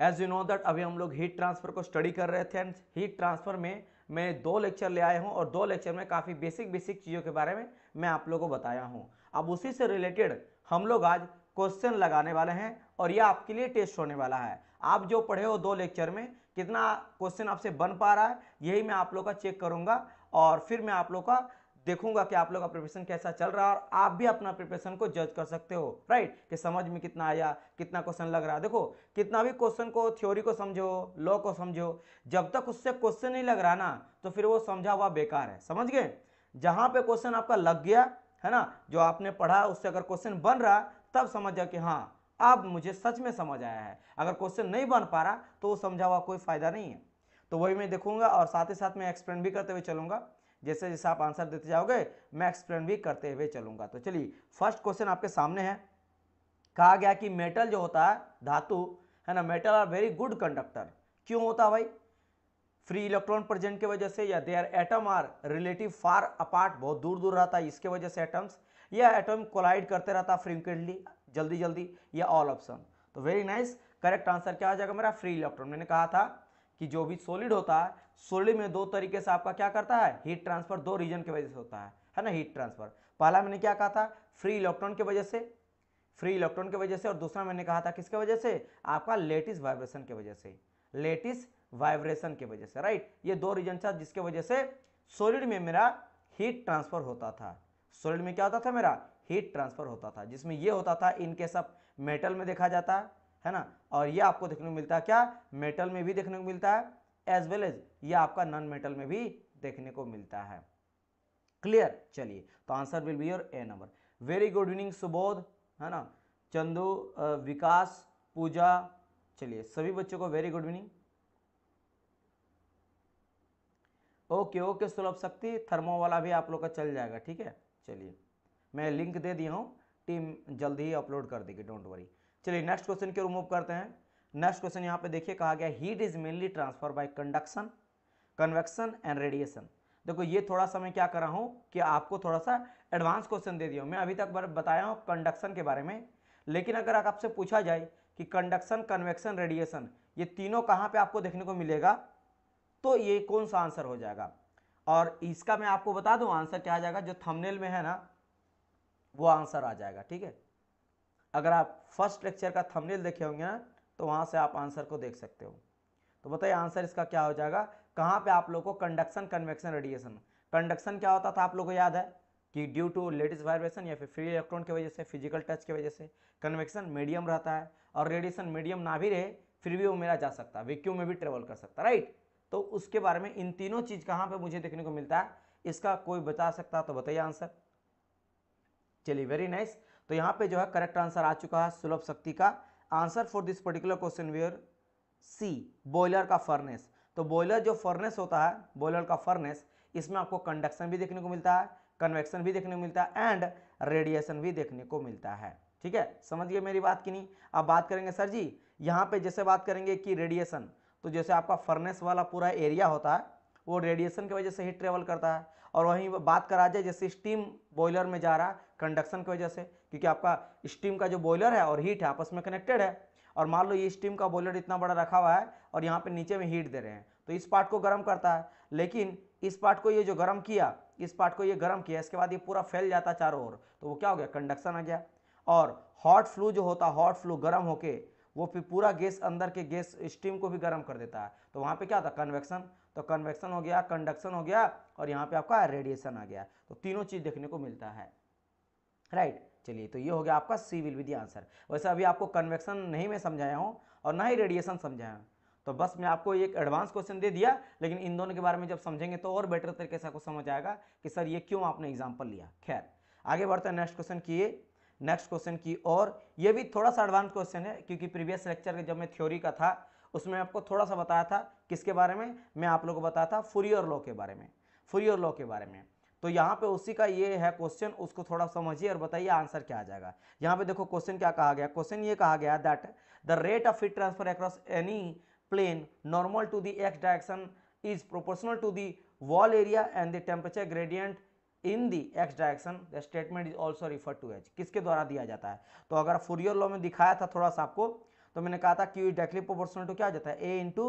as you know that अभी हम लोग हीट ट्रांसफर को स्टडी कर रहे थे एंड हीट ट्रांसफर में मैं दो लेक्चर ले आया हूँ और दो लेक्चर में काफ़ी बेसिक बेसिक चीज़ों के बारे में मैं आप लोगों को बताया हूँ अब उसी से रिलेटेड हम लोग आज क्वेश्चन लगाने वाले हैं और यह आपके लिए टेस्ट होने वाला है आप जो पढ़े हो दो लेक्चर में कितना क्वेश्चन आपसे बन पा रहा है यही मैं आप लोग का चेक करूँगा और फिर मैं आप लोग का देखूंगा कि आप लोग का प्रिपरेशन कैसा चल रहा है और आप भी अपना प्रिपरेशन को जज कर सकते हो राइट कि समझ में कितना आया कितना क्वेश्चन लग रहा है देखो कितना भी क्वेश्चन को थ्योरी को समझो लॉ को समझो जब तक उससे क्वेश्चन नहीं लग रहा ना तो फिर वो समझा हुआ बेकार है समझ गए जहाँ पे क्वेश्चन आपका लग गया है ना जो आपने पढ़ा उससे अगर क्वेश्चन बन रहा तब समझ जाओ कि हाँ अब मुझे सच में समझ आया है अगर क्वेश्चन नहीं बन पा रहा तो वो समझा हुआ कोई फायदा नहीं है तो वही मैं देखूंगा और साथ ही साथ मैं एक्सप्लेन भी करते हुए चलूंगा जैसे जैसे आप आंसर देते जाओगे मैं एक्सप्लेन भी करते हुए चलूंगा तो चलिए फर्स्ट क्वेश्चन आपके सामने है कहा गया कि मेटल जो होता है धातु है ना metal are very good conductor क्यों होता भाई फ्री इलेक्ट्रॉन प्रेजेंट की वजह से या their atom are relative far apart बहुत दूर दूर रहता है इसके वजह से एटम्स या एटम कोलाइड करते रहता फ्रिक्वेंटली जल्दी जल्दी या ऑल ऑप्शन तो वेरी नाइस करेक्ट आंसर क्या हो जाएगा मेरा फ्री इलेक्ट्रॉन मैंने कहा था कि जो भी सॉलिड होता है सोलिड में दो तरीके से आपका क्या करता है हीट ट्रांसफर दो रीजन की वजह से होता है है ना हीट ट्रांसफर पहला मैंने क्या कहा था फ्री इलेक्ट्रॉन की वजह से फ्री इलेक्ट्रॉन की वजह से और दूसरा मैंने कहा था किसके वजह से आपका लेटिस वाइब्रेशन की वजह से लेटिस वाइब्रेशन की वजह से राइट ये दो रीजन था जिसके वजह से सोलिड में मेरा हीट ट्रांसफर होता था सोलिड में क्या होता था मेरा हीट ट्रांसफर होता था जिसमें ये होता था इनके सब मेटल में देखा जाता है ना और ये आपको देखने को मिलता है क्या मेटल में भी देखने को मिलता है एज वेल एज यह आपका नॉन मेटल में भी देखने को मिलता है क्लियर चलिए तो answer will be your A number very good evening Subodh है ना चंदू विकास पूजा चलिए सभी बच्चों को very good evening okay okay Sulabh Shakti thermo वाला भी आप लोग का चल जाएगा ठीक है चलिए मैं लिंक दे दिया हूँ टीम जल्दी ही अपलोड कर देगी डोंट वरी चलिए नेक्स्ट क्वेश्चन की ओर मूव करते हैं नेक्स्ट क्वेश्चन यहाँ पे देखिए कहा गया heat is mainly transfer by conduction convection and radiation देखो ये थोड़ा सा मैं क्या कर रहा हूँ कि आपको थोड़ा सा एडवांस क्वेश्चन दे दिया मैं अभी तक बताया हूँ कंडक्शन के बारे में लेकिन अगर आपसे पूछा जाए कि कंडक्शन कन्वेक्शन रेडिएशन ये तीनों कहाँ पर आपको देखने को मिलेगा तो ये कौन सा आंसर हो जाएगा और इसका मैं आपको बता दूँ आंसर क्या आ जाएगा जो थमनेल में है ना वो आंसर आ जाएगा ठीक है अगर आप फर्स्ट लेक्चर का थंबनेल देखे होंगे ना तो वहाँ से आप आंसर को देख सकते हो तो बताइए आंसर इसका क्या हो जाएगा कहाँ पे आप लोग को कंडक्शन कन्वेक्शन रेडिएशन कंडक्शन क्या होता था आप लोग को याद है कि ड्यू टू लेटेस्ट वाइब्रेशन या फिर फ्री इलेक्ट्रॉन की वजह से फिजिकल टच की वजह से कन्वेक्शन मीडियम रहता है और रेडिएशन मीडियम ना भी रहे फिर भी वो मेरा जा सकता है वैक्यूम में भी ट्रेवल कर सकता राइट तो उसके बारे में इन तीनों चीज़ कहाँ पर मुझे देखने को मिलता है इसका कोई बता सकता तो बताइए आंसर चलिए वेरी नाइस तो यहाँ पे जो है करेक्ट आंसर आ चुका है सुलभ शक्ति का answer for this particular question where C boiler का फर्नेस तो बॉयलर जो फर्नेस होता है बॉयलर का फर्नेस इसमें आपको कंडक्शन भी देखने को मिलता है कन्वेक्शन भी देखने को मिलता है एंड रेडिएशन भी देखने को मिलता है ठीक है समझिए मेरी बात की नहीं अब बात करेंगे सर जी यहाँ पे जैसे बात करेंगे कि रेडिएशन तो जैसे आपका फर्नेस वाला पूरा एरिया होता है वो रेडिएशन की वजह से हीट ट्रेवल करता है और वहीं बात करा जाए जैसे स्टीम बॉयलर में जा रहा है कंडक्शन की वजह से क्योंकि आपका स्टीम का जो बॉयलर है और हीट है आपस में कनेक्टेड है और मान लो ये स्टीम का बॉयलर इतना बड़ा रखा हुआ है और यहाँ पे नीचे में हीट दे रहे हैं तो इस पार्ट को गर्म करता है लेकिन इस पार्ट को ये जो गर्म किया इस पार्ट को ये गर्म किया इसके बाद ये पूरा फैल जाता है चारों ओर तो वो क्या हो गया कंडक्शन आ गया और हॉट फ्लू जो होता है हॉट फ्लू गर्म होके वो फिर पूरा गैस अंदर के गैस स्टीम को भी गर्म कर देता है तो वहाँ पर क्या होता है कन्वेक्शन तो कन्वेक्शन हो गया कंडक्शन हो गया और यहाँ पे आपका रेडिएशन आ गया तो तीनों चीज़ देखने को मिलता है राइट चलिए तो ये हो गया आपका C will be the answer वैसे अभी आपको कन्वेक्शन नहीं मैं समझाया हूँ और ना ही रेडिएशन समझाया तो बस मैं आपको एक एडवांस क्वेश्चन दे दिया लेकिन इन दोनों के बारे में जब समझेंगे तो और बेटर तरीके से आपको समझ आएगा कि सर ये क्यों आपने एग्जाम्पल लिया खैर आगे बढ़ते हैं नेक्स्ट क्वेश्चन किए नेक्स्ट क्वेश्चन की और ये भी थोड़ा सा एडवांस क्वेश्चन है क्योंकि प्रीवियस लेक्चर के जब मैं थ्योरी का था उसमें आपको थोड़ा सा बताया था किसके बारे में मैं आप लोग को बताया था फुरियर लॉ के बारे में फुरियर लॉ के बारे में तो यहाँ पे उसी का ये है क्वेश्चन उसको थोड़ा समझिए और बताइए आंसर क्या आ जाएगा यहाँ पे देखो क्वेश्चन क्या कहा गया क्वेश्चन ये कहा गया that the rate of heat transfer across any plane normal to the X direction is proportional to the wall area and the temperature gradient in the X direction the statement is also refer to H किसके द्वारा दिया जाता है तो अगर Fourier law में दिखाया था थोड़ा सा आपको तो मैंने कहा था क्यू डायरेक्टली प्रोपोर्शनल टू क्या हो जाता है A into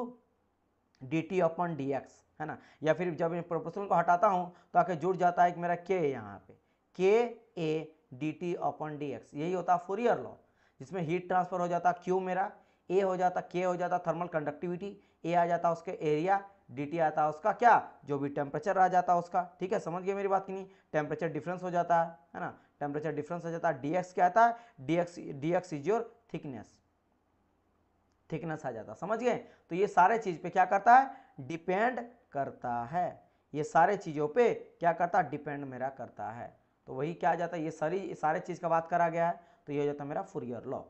D T upon D X है ना या फिर जब प्रोपोर्शनल को हटाता हूँ तो आके जुड़ जाता है कि मेरा के यहाँ पे के A D T upon D X यही होता है फोरियर लॉ जिसमें हीट ट्रांसफर हो जाता क्यू मेरा ए हो जाता के हो जाता थर्मल कंडक्टिविटी ए आ जाता उसके एरिया डी टी आता उसका क्या जो भी टेम्परेचर आ जाता उसका ठीक है समझ गए मेरी बात की नहीं टेम्परेचर डिफरेंस हो जाता है है ना टेम्परेचर डिफरेंस हो जाता है डी एक्स क्या आता है D X D X is your thickness thickness आ जाता समझ गए तो ये सारे चीज़ पे क्या करता है डिपेंड करता है ये सारे चीज़ों पे क्या करता है डिपेंड मेरा करता है तो वही क्या आ जाता है ये सारी सारे चीज़ का बात करा गया है तो ये हो जाता है मेरा फुरियर लॉ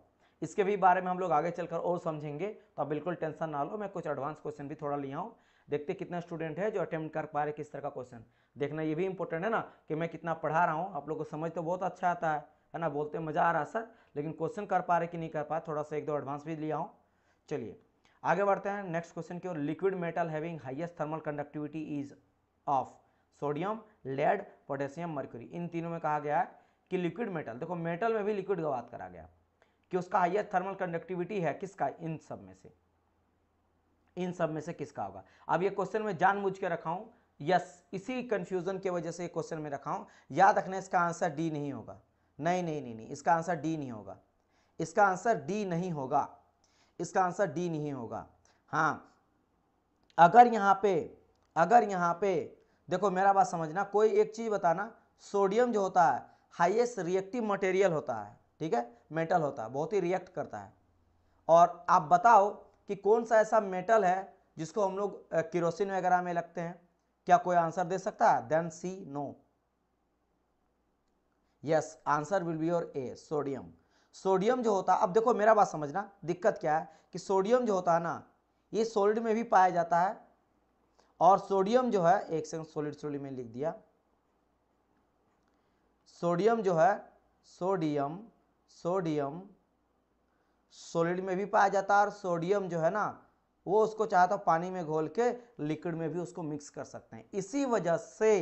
इसके भी बारे में हम लोग आगे चलकर और समझेंगे तो आप बिल्कुल टेंशन ना लो मैं कुछ एडवांस क्वेश्चन भी थोड़ा लिया हूँ देखते कितना स्टूडेंट है जो अटेम्प्ट कर पा रहे किस तरह का क्वेश्चन देखना ये भी इंपॉर्टेंट है ना कि मैं कितना पढ़ा रहा हूँ आप लोग को समझ तो बहुत अच्छा आता है है ना बोलते मज़ा आ रहा है सर लेकिन क्वेश्चन कर पा रहे कि नहीं कर पा थोड़ा सा एक दो एडवांस भी लिया हूँ चलिए आगे बढ़ते हैं नेक्स्ट क्वेश्चन की ओर liquid metal having highest thermal conductivity is of sodium lead potassium mercury इन तीनों में कहा गया है कि लिक्विड मेटल देखो मेटल में भी लिक्विड का बात करा गया कि उसका हाइएस्ट थर्मल कंडक्टिविटी है किसका इन सब में से इन सब में से किसका होगा अब ये क्वेश्चन में जानबूझ के रखा हूँ यस इसी कंफ्यूजन की वजह से क्वेश्चन में रखा हूँ याद रखना इसका आंसर डी नहीं होगा नहीं नहीं नहीं नहीं इसका आंसर डी नहीं होगा इसका आंसर डी नहीं होगा इसका आंसर डी नहीं होगा हाँ अगर यहाँ पे अगर यहाँ पे देखो मेरा बात समझना कोई एक चीज़ बताना सोडियम जो होता है हाईएस्ट रिएक्टिव मटेरियल होता है ठीक है मेटल होता है बहुत ही रिएक्ट करता है और आप बताओ कि कौन सा ऐसा मेटल है जिसको हम लोग किरोसिन वगैरह में लगते हैं क्या कोई आंसर दे सकता है then C no yes answer will be your A sodium sodium जो होता है अब देखो मेरा बात समझना दिक्कत क्या है कि सोडियम जो होता है ना ये सोलिड में भी पाया जाता है और सोडियम जो है एक सेकंड सोलिड सोलिड में लिख दिया सोडियम जो है सोडियम सोडियम सोलिड में भी पाया जाता है और सोडियम जो है ना वो उसको चाहता तो पानी में घोल के लिक्विड में भी उसको मिक्स कर सकते हैं इसी वजह से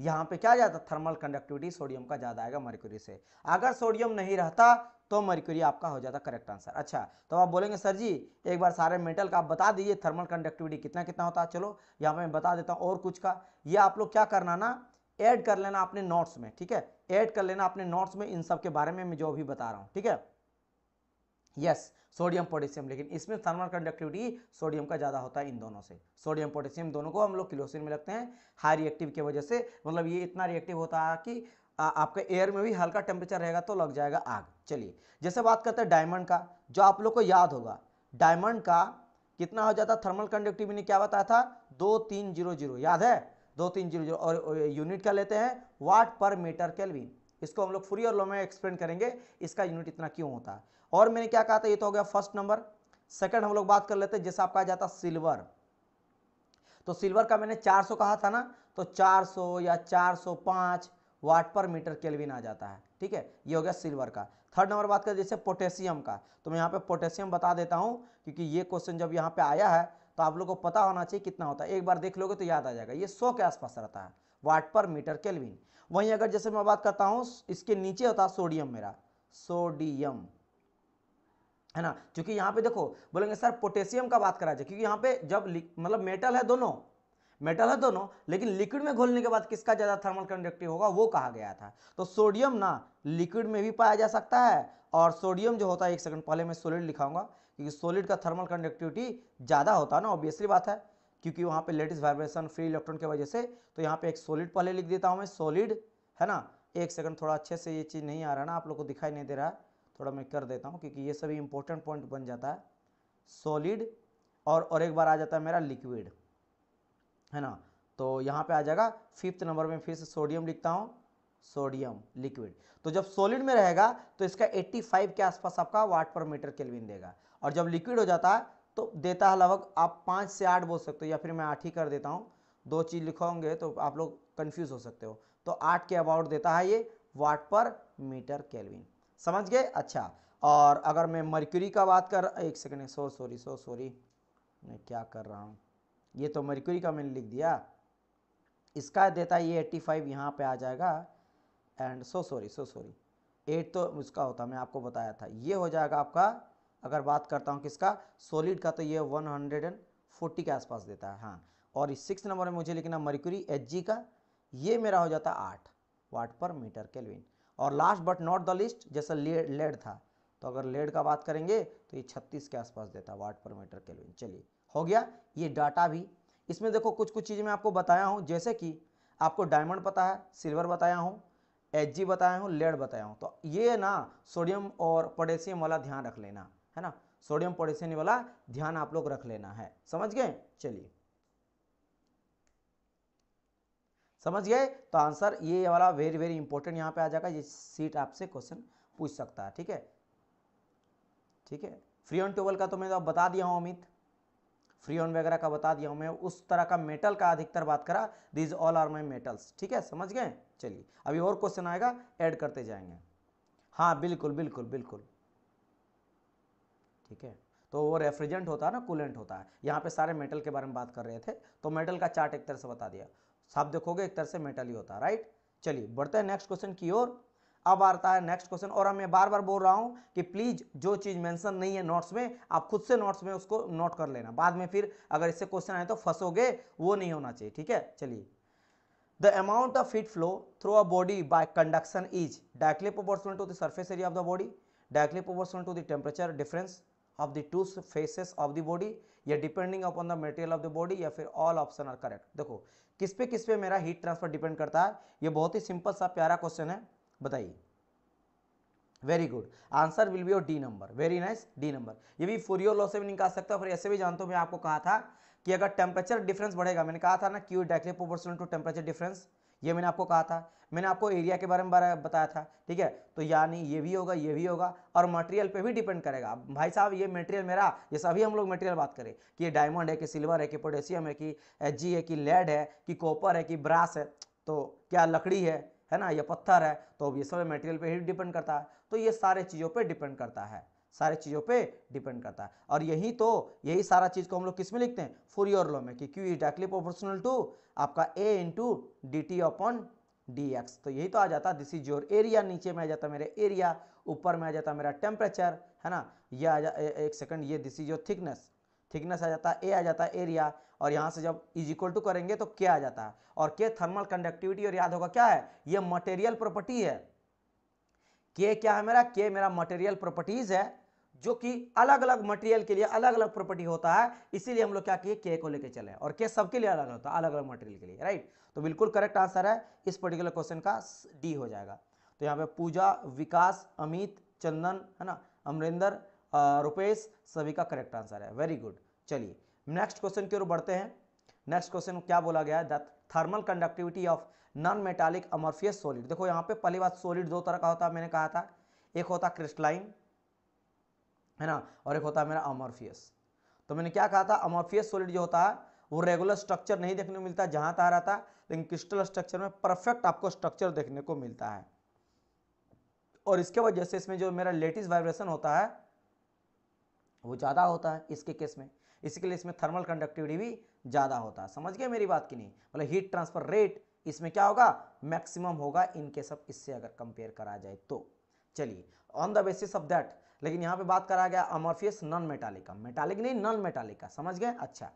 यहाँ पे क्या जाता थर्मल कंडक्टिविटी सोडियम का ज़्यादा आएगा मर्क्यूरी से अगर सोडियम नहीं रहता तो मर्क्यूरी आपका हो जाता करेक्ट आंसर अच्छा तो आप बोलेंगे सर जी एक बार सारे मेटल का आप बता दीजिए थर्मल कंडक्टिविटी कितना कितना होता है चलो यहाँ पे मैं बता देता हूँ और कुछ का ये आप लोग क्या करना ना ऐड कर लेना अपने नोट्स में ठीक है ऐड कर लेना अपने नोट्स में इन सब के बारे में मैं जो अभी बता रहा हूँ ठीक है यस सोडियम पोटेशियम लेकिन इसमें थर्मल कंडक्टिविटी सोडियम का ज़्यादा होता है इन दोनों से सोडियम पोटेशियम दोनों को हम लोग किलोसिन में लगते हैं हाई रिएक्टिव की वजह से मतलब ये इतना रिएक्टिव होता है कि आपके एयर में भी हल्का टेम्परेचर रहेगा तो लग जाएगा आग चलिए जैसे बात करते हैं डायमंड का जो आप लोग को याद होगा डायमंड का कितना हो जाता थर्मल कंडक्टिविटी ने क्या बताया था दो तीन जीरो जीरो याद है दो तीन जीरो जीरो और यूनिट का लेते हैं वाट पर मीटर कैलवीन इसको हम लोग फ्री और लो में एक्सप्लेन करेंगे इसका यूनिट इतना क्यों होता है और मैंने क्या कहा था ये तो हो गया फर्स्ट नंबर सेकंड हम लोग बात कर लेते हैं जैसे आपका जाता सिल्वर तो सिल्वर का मैंने 400 कहा था ना तो 400 या 405 वाट पर मीटर केल्विन आ जाता है ठीक है ये हो गया सिल्वर का थर्ड नंबर बात कर जैसे पोटेशियम का तो मैं यहाँ पे पोटेशियम बता देता हूँ क्योंकि ये क्वेश्चन जब यहाँ पे आया है तो आप लोग को पता होना चाहिए कितना होता है एक बार देख लोगे तो याद आ जाएगा ये सौ के आसपास रहता है वाट पर मीटर केल्विन वहीं अगर जैसे मैं बात करता हूँ इसके नीचे होता है सोडियम मेरा सोडियम है ना क्योंकि यहाँ पे देखो बोलेंगे सर पोटेशियम का बात करा जाए क्योंकि यहाँ पे जब मतलब मेटल है दोनों मेटल है दोनों लेकिन लिक्विड में घोलने के बाद किसका ज़्यादा थर्मल कंडक्टिव होगा वो कहा गया था तो सोडियम ना लिक्विड में भी पाया जा सकता है और सोडियम जो होता है एक सेकंड पहले मैं सोलिड लिखाऊंगा क्योंकि सोलिड का थर्मल कंडक्टिविटी ज़्यादा होता है ना ऑब्वियसली बात है क्योंकि वहाँ पे लेटेस्ट वाइब्रेशन फ्री इलेक्ट्रॉन की वजह से तो यहाँ पे एक सोलिड पहले लिख देता हूँ मैं सोलिड है ना एक सेकंड थोड़ा अच्छे से ये चीज़ नहीं आ रहा ना आप लोग को दिखाई नहीं दे रहा है थोड़ा मैं कर देता हूँ क्योंकि ये सभी इंपॉर्टेंट पॉइंट बन जाता है सॉलिड और और एक बार आ जाता है मेरा लिक्विड है ना तो यहाँ पे आ जाएगा फिफ्थ नंबर में फिर से सोडियम लिखता हूँ सोडियम लिक्विड तो जब सॉलिड में रहेगा तो इसका 85 के आसपास आपका वाट पर मीटर केल्विन देगा और जब लिक्विड हो जाता है तो देता है लगभग आप पाँच से आठ बोल सकते हो या फिर मैं आठ ही कर देता हूँ दो चीज़ लिखोगे तो आप लोग कन्फ्यूज हो सकते हो तो आठ के अबाउट देता है ये वाट पर मीटर केलविन समझ गए अच्छा और अगर मैं मरक्यूरी का बात कर एक second so sorry so sorry मैं क्या कर रहा हूँ ये तो मरक्यूरी का मैंने लिख दिया इसका देता है ये 85 फाइव यहाँ पर आ जाएगा and so sorry so sorry eight तो उसका होता मैं आपको बताया था ये हो जाएगा आपका अगर बात करता हूँ किसका सॉलिड का तो ये 140 के आसपास देता है हाँ और इस सिक्स नंबर में मुझे लिखना मर्क्यूरी एच का ये मेरा हो जाता आठ वाट पर मीटर केलविन और last but not the least जैसा लेड लेड था तो अगर लेड का बात करेंगे तो ये छत्तीस के आसपास देता वाट पर मीटर केल्विन चलिए हो गया ये डाटा भी इसमें देखो कुछ कुछ चीज़ें मैं आपको बताया हूँ जैसे कि आपको डायमंड पता है सिल्वर बताया हूँ एच बताया हूँ लेड बताया हूँ तो ये ना सोडियम और पोटेशियम वाला ध्यान रख लेना है ना सोडियम पोटेशियम वाला ध्यान आप लोग रख लेना है समझ गए चलिए समझ गए तो आंसर ये वाला वेरी वेरी इंपॉर्टेंट यहाँ पे आ जाएगा ये सीट आपसे क्वेश्चन पूछ सकता है ठीक है ठीक है फ्री ऑन ट्यूबल का तो मैं तो बता दिया हूँ अमित फ्री ऑन वगैरह का बता दिया हूँ मैं उस तरह का मेटल का अधिकतर बात करा these all are my metals ठीक है समझ गए चलिए अभी और क्वेश्चन आएगा एड करते जाएंगे हाँ बिल्कुल बिल्कुल बिल्कुल ठीक है तो वो रेफ्रिजेंट होता है ना कूलेंट होता है यहाँ पे सारे मेटल के बारे में बात कर रहे थे तो मेटल का चार्ट एक तरह से बता दिया साफ देखोगे एक तरह से मेटल ही होता है राइट चलिए बढ़ते हैं नेक्स्ट क्वेश्चन की ओर अब आता है नेक्स्ट क्वेश्चन और मैं बार बार बोल रहा हूं कि प्लीज जो चीज मेंशन नहीं है नोट्स में आप खुद से नोट्स में उसको नोट कर लेना बाद में फिर अगर इससे क्वेश्चन आए तो फंसोगे वो नहीं होना चाहिए ठीक है चलिए the amount of heat flow through a body by conduction is directly proportional to the surface area of the body directly proportional to the temperature difference of the two faces of the body या depending upon the material of the body या फिर all option are correct देखो किस पे किस पे मेरा heat transfer depend करता है ये बहुत ही simple सा प्यारा question है बताइए very good answer will be your D number very nice D number ये भी फोरियो लॉ से भी निकाल सकता हूँ ऐसे भी जानता हूँ मैं आपको कहा था कि अगर टेम्परेचर डिफरेंस बढ़ेगा मैंने कहा था ना Q directly proportional to temperature difference ये मैंने आपको कहा था मैंने आपको एरिया के बारे में बताया था ठीक है तो यानी ये भी होगा ये भी होगा और मटेरियल पे भी डिपेंड करेगा भाई साहब ये मटेरियल मेरा ये सभी हम लोग मटेरियल बात करें कि ये डायमंड है कि सिल्वर है कि पोटेशियम है कि एच है कि लेड है कि कॉपर है कि ब्रास है तो क्या लकड़ी है है ना या पत्थर है तो ये सब मटेरियल पे ही डिपेंड करता है तो ये सारे चीज़ों पे डिपेंड करता है सारी चीज़ों पे डिपेंड करता है और यही तो यही सारा चीज़ को हम लोग किस में लिखते हैं फोरियर लॉ में कि Q is directly proportional to आपका A into D T upon D X तो यही तो आ जाता दिस इज योर एरिया नीचे में आ जाता मेरे एरिया ऊपर में आ जाता मेरा टेम्परेचर है ना ये आ जा एक सेकंड ये this is your thickness thickness आ जाता है ए आ जाता है एरिया और यहाँ से जब इज इक्वल टू करेंगे तो क्या आ जाता है और के थर्मल कंडक्टिविटी और याद होगा क्या है ये मटेरियल प्रॉपर्टी है के क्या है मेरा के मेरा मटेरियल प्रॉपर्टीज है जो कि अलग अलग मटेरियल के लिए अलग अलग प्रॉपर्टी होता है इसीलिए हम लोग क्या किए के को लेके चले और के सबके लिए अलग होता है अलग अलग मटेरियल के लिए राइट तो बिल्कुल करेक्ट आंसर है इस पर्टिकुलर क्वेश्चन का डी हो जाएगा तो यहाँ पे पूजा विकास अमित चंदन है ना अमरिंदर रुपेश सभी का करेक्ट आंसर है वेरी गुड चलिए नेक्स्ट क्वेश्चन की ओर बढ़ते हैं नेक्स्ट क्वेश्चन क्या बोला गया है thermal conductivity of non metallic amorphous solid देखो यहाँ पे पहली बात सॉलिड दो तरह का होता है मैंने कहा था एक होता क्रिस्टलाइन है ना और एक होता है मेरा अमोरफियस तो मैंने क्या कहा था अमोरफियस सोलिड जो होता है वो रेगुलर स्ट्रक्चर नहीं देखने को मिलता जहां तहाँ रहता लेकिन क्रिस्टल स्ट्रक्चर में परफेक्ट आपको स्ट्रक्चर देखने को मिलता है और इसके वजह से इसमें जो मेरा लेटेस्ट वाइब्रेशन होता है वो ज़्यादा होता है इसके केस में इसके लिए इसमें थर्मल कंडक्टिविटी भी ज़्यादा होता है समझ गए मेरी बात की नहीं मतलब हीट ट्रांसफर रेट इसमें क्या होगा मैक्सिमम होगा इनके सब इससे अगर कंपेयर करा जाए तो चलिए on the basis of that लेकिन यहाँ पे बात करा गया अमॉर्फियस नॉन मेटालिक का मेटालिक नहीं नॉन मेटालिक का समझ गए अच्छा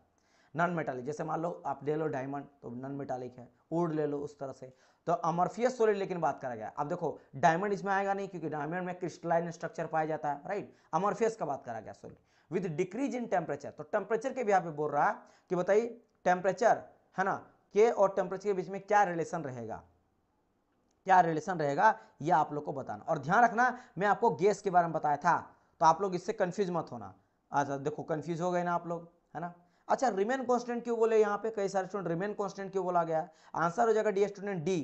नॉन मेटालिक जैसे मान लो आप ले लो डायमंड तो नॉन मेटालिक है वुड ले लो उस तरह से तो अमरफियस सोलिड लेकिन बात करा गया अब देखो डायमंड इसमें आएगा नहीं क्योंकि डायमंड में क्रिस्टलाइन स्ट्रक्चर पाया जाता है राइट अमरफियस का बात करा गया solid with decrease in temperature तो टेम्परेचर के भी यहाँ पे बोल रहा है कि बताइए टेम्परेचर है ना के और टेम्परेचर के बीच में क्या रिलेशन रहेगा क्या रिलेशन रहेगा ये आप लोग को बताना और ध्यान रखना मैं आपको गैस के बारे में बताया था तो आप लोग इससे कन्फ्यूज मत होना अच्छा देखो कन्फ्यूज हो गए ना आप लोग है ना अच्छा रिमेन कॉन्स्टेंट क्यों बोले यहाँ पे कई सारे स्टूडेंट रिमेन कॉन्स्टेंट क्यों बोला गया आंसर हो जाएगा डी स्टूडेंट डी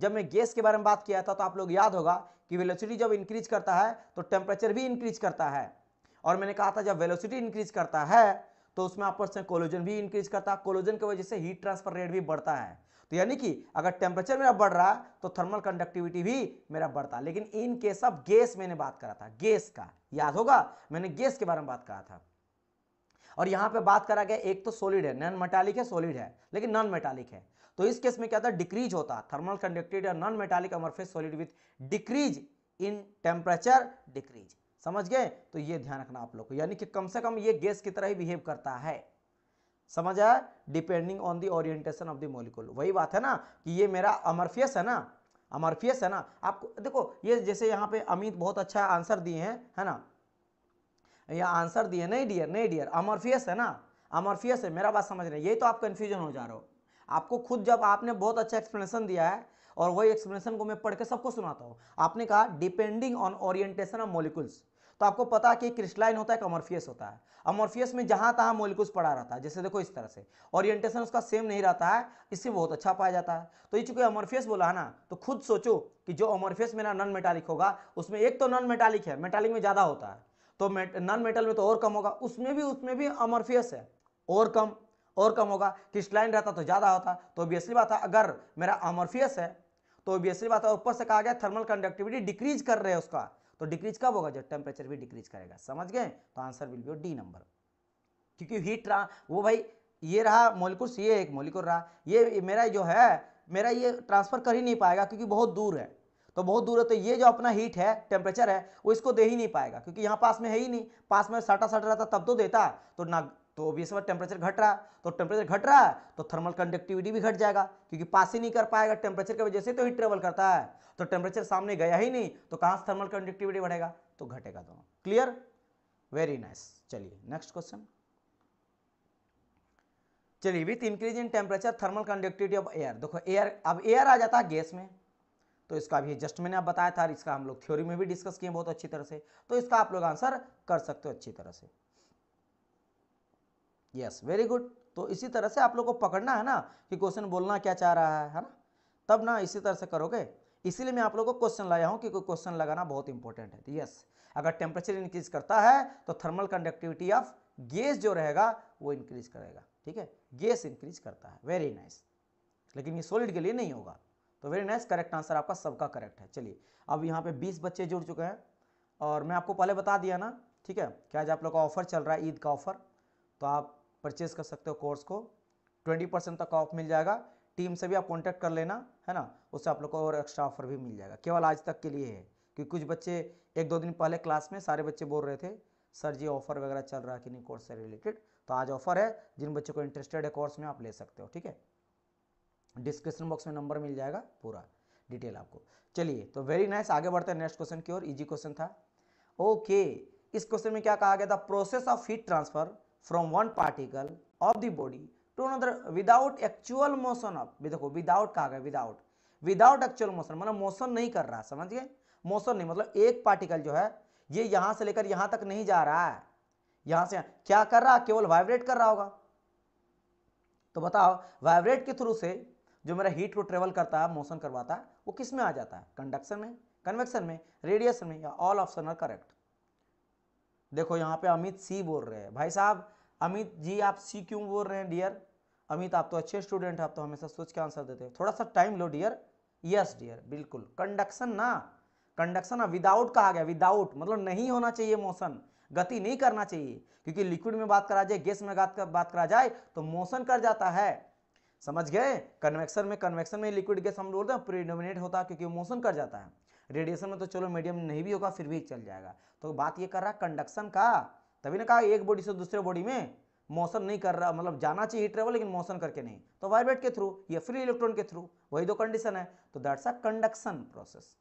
जब मैं गैस के बारे में बात किया था तो आप लोग याद होगा कि वेलोसिटी जब इंक्रीज करता है तो टेम्परेचर भी इंक्रीज करता है और मैंने कहा था जब वेलोसिटी इंक्रीज करता है तो उसमें आपस में कोलोजन भी इंक्रीज करता है कोलोजन की वजह से हीट ट्रांसफर रेट भी बढ़ता है तो यानी कि अगर टेम्परेचर मेरा बढ़ रहा तो थर्मल कंडक्टिविटी भी मेरा बढ़ता लेकिन इन केस ऑफ गैस मैंने बात करा था गैस का याद होगा मैंने गैस के बारे में बात करा था और यहां पे बात करा गया एक तो सॉलिड है नॉन मेटालिक है सॉलिड है लेकिन नॉन मेटालिक है तो इस केस में क्या था डिक्रीज होता थर्मल कंडक्टिविटी और non metallic amorphous solid with decrease in temperature decrease समझ गए तो ये ध्यान रखना आप लोग को यानी कि कम से कम ये गैस की तरह ही बिहेव करता है समझ आया depending on the orientation of the molecule वही बात है ना कि ये मेरा अमरफियस है ना अमरफियस है ना आपको देखो ये जैसे यहाँ पे अमित बहुत अच्छा आंसर दिए हैं है ना या आंसर दिए नहीं डियर नहीं डियर अमरफियस है ना अमरफियस है मेरा बात समझ रहे यही तो आप कन्फ्यूजन हो जा रहे हो आपको खुद जब आपने बहुत अच्छा एक्सप्लेनेशन दिया है और वही एक्सप्लेनेशन को मैं पढ़ के सबको सुनाता हूँ आपने कहा depending on orientation of molecules तो आपको पता है कि क्रिस्टलाइन होता है एक अमोर्फियस होता है अमोर्फियस में जहां तहां मोलिकुल्स पड़ा रहता है जैसे देखो इस तरह से ओरिएंटेशन उसका सेम नहीं रहता है इससे बहुत अच्छा पाया जाता है तो ये चूंकि अमोर्फियस बोला है ना तो खुद सोचो कि जो अमोर्फियस मेरा नॉन मेटालिक होगा उसमें एक तो नॉन मेटालिक है मेटालिक में ज़्यादा होता है तो नॉन मेटल में तो और कम होगा उसमें भी उसमें भी अमोर्फियस है और कम और कम होगा क्रिस्टलाइन रहता तो ज़्यादा होता तो ऑब्वियसली बात है अगर मेरा अमोर्फियस है तो ऑब्वियसली बात है ऊपर से कहा गया थर्मल कंडक्टिविटी डिक्रीज कर रहे हैं उसका तो डिक्रीज कब होगा जब टेम्परेचर भी डिक्रीज करेगा समझ गए तो answer will be D number क्योंकि हीट रहा वो भाई ये रहा मोलिकुल्स ये एक मोलिकुल रहा ये मेरा जो है मेरा ये ट्रांसफर कर ही नहीं पाएगा क्योंकि बहुत दूर है तो बहुत दूर है तो ये जो अपना हीट है टेम्परेचर है वो इसको दे ही नहीं पाएगा क्योंकि यहाँ पास में है ही नहीं पास में साटा साटा रहता तब तो देता तो ना तो ऑब्वियस बात टेम्परेचर घट रहा तो टेम्परेचर घट रहा है तो थर्मल कंडक्टिविटी भी घट जाएगा क्योंकि पास ही नहीं कर पाएगा टेम्परेचर की वजह से तो हीट ट्रेवल करता है तो टेम्परेचर सामने गया ही नहीं तो कहाँ से थर्मल कंडक्टिविटी बढ़ेगा तो घटेगा दोनों क्लियर वेरी नाइस चलिए नेक्स्ट क्वेश्चन चलिए with increase in temperature thermal conductivity of air देखो एयर अब एयर आ जाता है गैस में तो इसका भी जस्ट मैंने आप बताया था इसका हम लोग थ्योरी में भी डिस्कस किए बहुत अच्छी तरह से तो इसका आप लोग आंसर कर सकते हो अच्छी तरह से यस वेरी गुड तो इसी तरह से आप लोग को पकड़ना है ना कि क्वेश्चन बोलना क्या चाह रहा है है ना तब ना इसी तरह से करोगे इसीलिए मैं आप लोग को क्वेश्चन लाया हूँ क्योंकि क्वेश्चन लगाना बहुत इंपॉर्टेंट है यस अगर टेम्परेचर इंक्रीज करता है तो थर्मल कंडक्टिविटी ऑफ गैस जो रहेगा वो इंक्रीज करेगा ठीक है गैस इंक्रीज करता है वेरी नाइस लेकिन ये सॉलिड के लिए नहीं होगा तो वेरी नाइस करेक्ट आंसर आपका सबका करेक्ट है चलिए अब यहाँ पे 20 बच्चे जुड़ चुके हैं और मैं आपको पहले बता दिया ना ठीक है कि आज आप लोग का ऑफर चल रहा है ईद का ऑफर तो आप परचेज कर सकते हो कोर्स को ट्वेंटी परसेंट तक ऑफ मिल जाएगा टीम से भी आप कॉन्टैक्ट कर लेना है ना उससे आप लोग को और एक्स्ट्रा ऑफर भी मिल जाएगा केवल आज तक के लिए है क्योंकि कुछ बच्चे एक दो दिन पहले क्लास में सारे बच्चे बोल रहे थे सर जी ऑफर वगैरह चल रहा है कि नहीं कोर्स से रिलेटेड तो आज ऑफर है जिन बच्चों को इंटरेस्टेड है कोर्स में आप ले सकते हो ठीक है डिस्क्रिप्शन बॉक्स में नंबर मिल जाएगा पूरा डिटेल आपको चलिए तो वेरी नाइस आगे बढ़ते हैं नेक्स्ट क्वेश्चन की ओर इजी क्वेश्चन था ओके okay, इस क्वेश्चन में क्या कहा गया था process of heat transfer from one particle of the body to another without actual motion of देखो without कहा गया without without actual motion मतलब मोशन नहीं कर रहा समझ गए मोशन नहीं मतलब एक पार्टिकल जो है ये यहां से लेकर यहां तक नहीं जा रहा है यहां से क्या कर रहा केवल वाइब्रेट कर रहा होगा तो बताओ वाइब्रेट के थ्रू से जो मेरा हीट को ट्रेवल करता है मोशन करवाता है वो किस में आ जाता है कंडक्शन में कन्वेक्शन में रेडिएशन में या ऑल ऑप्शन आर करेक्ट देखो यहां पे अमित सी बोल रहे हैं भाई साहब अमित जी आप सी क्यों बोल रहे हैं डियर अमित आप तो अच्छे स्टूडेंट आप तो हमेशा सोच के आंसर देते हो थोड़ा सा टाइम लो डियर यस डियर बिल्कुल कंडक्शन ना कंडक्शन ना विदाउट कहा गया विदाउट मतलब नहीं होना चाहिए मोशन गति नहीं करना चाहिए क्योंकि लिक्विड में बात करा जाए गैस में बात बात करा जाए तो मोशन कर जाता है समझ गए कन्वेक्शन में कन्वेक्शन में लिक्विड गैस हम बोलते हैं प्रीडोमिनेट होता है क्योंकि मोशन कर जाता है रेडिएशन में तो चलो मीडियम नहीं भी होगा फिर भी चल जाएगा तो बात ये कर रहा है कंडक्शन का तभी ना कहा एक बॉडी से दूसरे बॉडी में मोशन नहीं कर रहा मतलब जाना चाहिए हीट ट्रेवल लेकिन मोशन करके नहीं तो वाइब्रेट के थ्रू या फ्री इलेक्ट्रॉन के थ्रू वही दो कंडीशन है तो दैट्स अ कंडक्शन प्रोसेस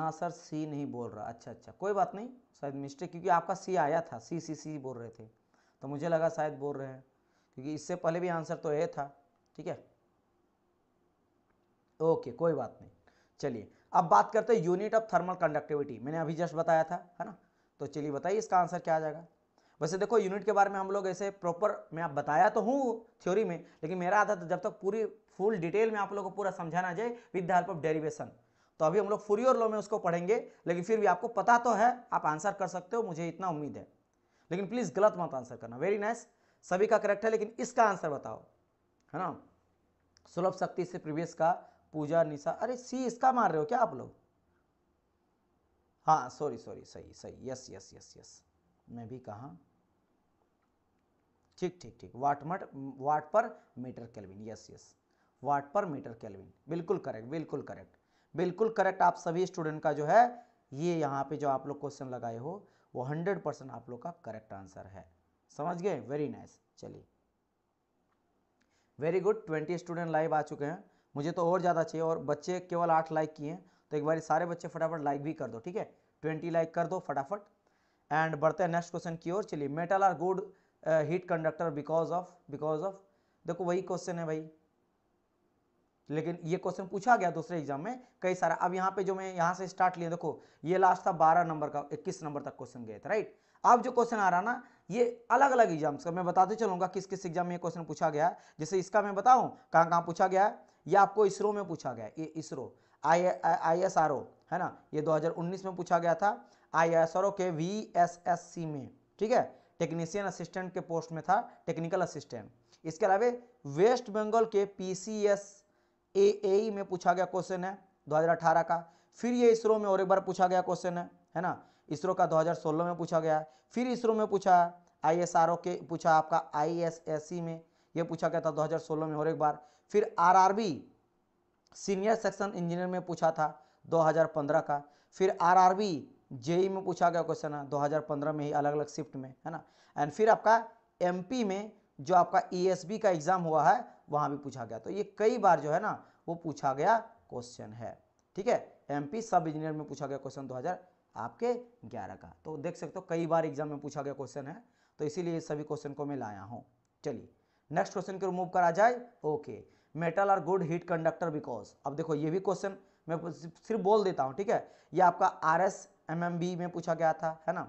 ना सर सी नहीं बोल रहा अच्छा अच्छा कोई बात नहीं शायद मिस्टेक क्योंकि आपका सी आया था सी सी सी बोल रहे थे तो मुझे लगा शायद बोल रहे हैं क्योंकि इससे पहले भी आंसर तो ए था ठीक है ओके कोई बात नहीं चलिए अब बात करते हैं यूनिट ऑफ थर्मल कंडक्टिविटी मैंने अभी जस्ट बताया था है ना तो चलिए बताइए इसका आंसर क्या आ जाएगा वैसे देखो यूनिट के बारे में हम लोग ऐसे प्रॉपर मैं आप बताया तो हूँ थ्योरी में लेकिन मेरा आता था जब तक पूरी फुल डिटेल में आप लोग को पूरा समझाना जाए with the help of derivation तो अभी हम लोग फुरी और लो में उसको पढ़ेंगे लेकिन फिर भी आपको पता तो है आप आंसर कर सकते हो मुझे इतना उम्मीद है लेकिन प्लीज़ गलत मत आंसर करना वेरी नाइस सभी का करेक्ट है लेकिन इसका आंसर बताओ है ना सुलभ शक्ति से प्रीवियस का पूजा निशा अरे सी इसका मार रहे हो क्या आप लोग हाँ सॉरी सॉरी सही सही यस यस यस यस मैं भी कहा ठीक ठीक ठीक वाट मट watt per metre kelvin yes yes watt per metre kelvin बिल्कुल करेक्ट बिल्कुल करेक्ट बिल्कुल करेक्ट आप सभी स्टूडेंट का जो है ये यहाँ पे जो आप लोग क्वेश्चन लगाए हो वो हंड्रेड परसेंट आप लोग का करेक्ट आंसर है समझ गए वेरी नाइस चलिए very good twenty student live आ चुके हैं मुझे तो और ज़्यादा चाहिए और बच्चे केवल आठ लाइक किए हैं तो एक बार सारे बच्चे फटाफट लाइक भी कर दो ठीक है ट्वेंटी लाइक कर दो फटाफट एंड बढ़ते हैं नेक्स्ट क्वेश्चन की ओर चलिए metal are good heat conductor because of because of देखो वही क्वेश्चन है भाई लेकिन ये क्वेश्चन पूछा गया दूसरे एग्जाम में कई सारा अब यहाँ पे जो मैं यहाँ से स्टार्ट लिया देखो ये लास्ट था बारह नंबर का इक्कीस नंबर तक क्वेश्चन गए थे राइट अब जो क्वेश्चन आ रहा ना ये अलग अलग एग्जाम्स का मैं बताते चलूंगा किस किस एग्जाम में ये क्वेश्चन पूछा गया है जैसे इसका मैं बताऊँ कहाँ कहाँ पूछा गया है ये आपको इसरो में पूछा गया ये ISRO I S R O है ना ये 2019 में पूछा गया था आई एस आर ओ के वी एस एस सी में ठीक है टेक्नीशियन असिस्टेंट के पोस्ट में था टेक्निकल असिस्टेंट इसके अलावा वेस्ट बंगाल के पी सी एस ए ए में पूछा गया क्वेश्चन है 2018 का फिर ये इसरो में और एक बार पूछा गया क्वेश्चन है है ना इसरो का 2016 में पूछा गया फिर इसरो में पूछा आई एस आर ओ के पूछा आपका आई एस एस सी में ये पूछा गया था 2016 में और एक बार फिर आरआरबी सीनियर सेक्शन इंजीनियर में पूछा था 2015 का फिर आरआरबी जेई e में पूछा गया क्वेश्चन है 2015 में ही अलग अलग शिफ्ट में है ना एंड फिर आपका एमपी में जो आपका ई e का एग्जाम हुआ है वहाँ भी पूछा गया तो ये कई बार जो है ना वो पूछा गया क्वेश्चन है ठीक है एमपी सब इंजीनियर में पूछा गया क्वेश्चन दो आपके 11 का तो देख सकते हो कई बार एग्जाम में पूछा गया क्वेश्चन है तो इसीलिए सभी क्वेश्चन को मैं लाया हूँ चलिए नेक्स्ट क्वेश्चन को रिमूव करा जाए okay metal are good heat conductor because अब देखो ये भी क्वेश्चन मैं सिर्फ बोल देता हूँ ठीक है ये आपका R S M M B में पूछा गया था है ना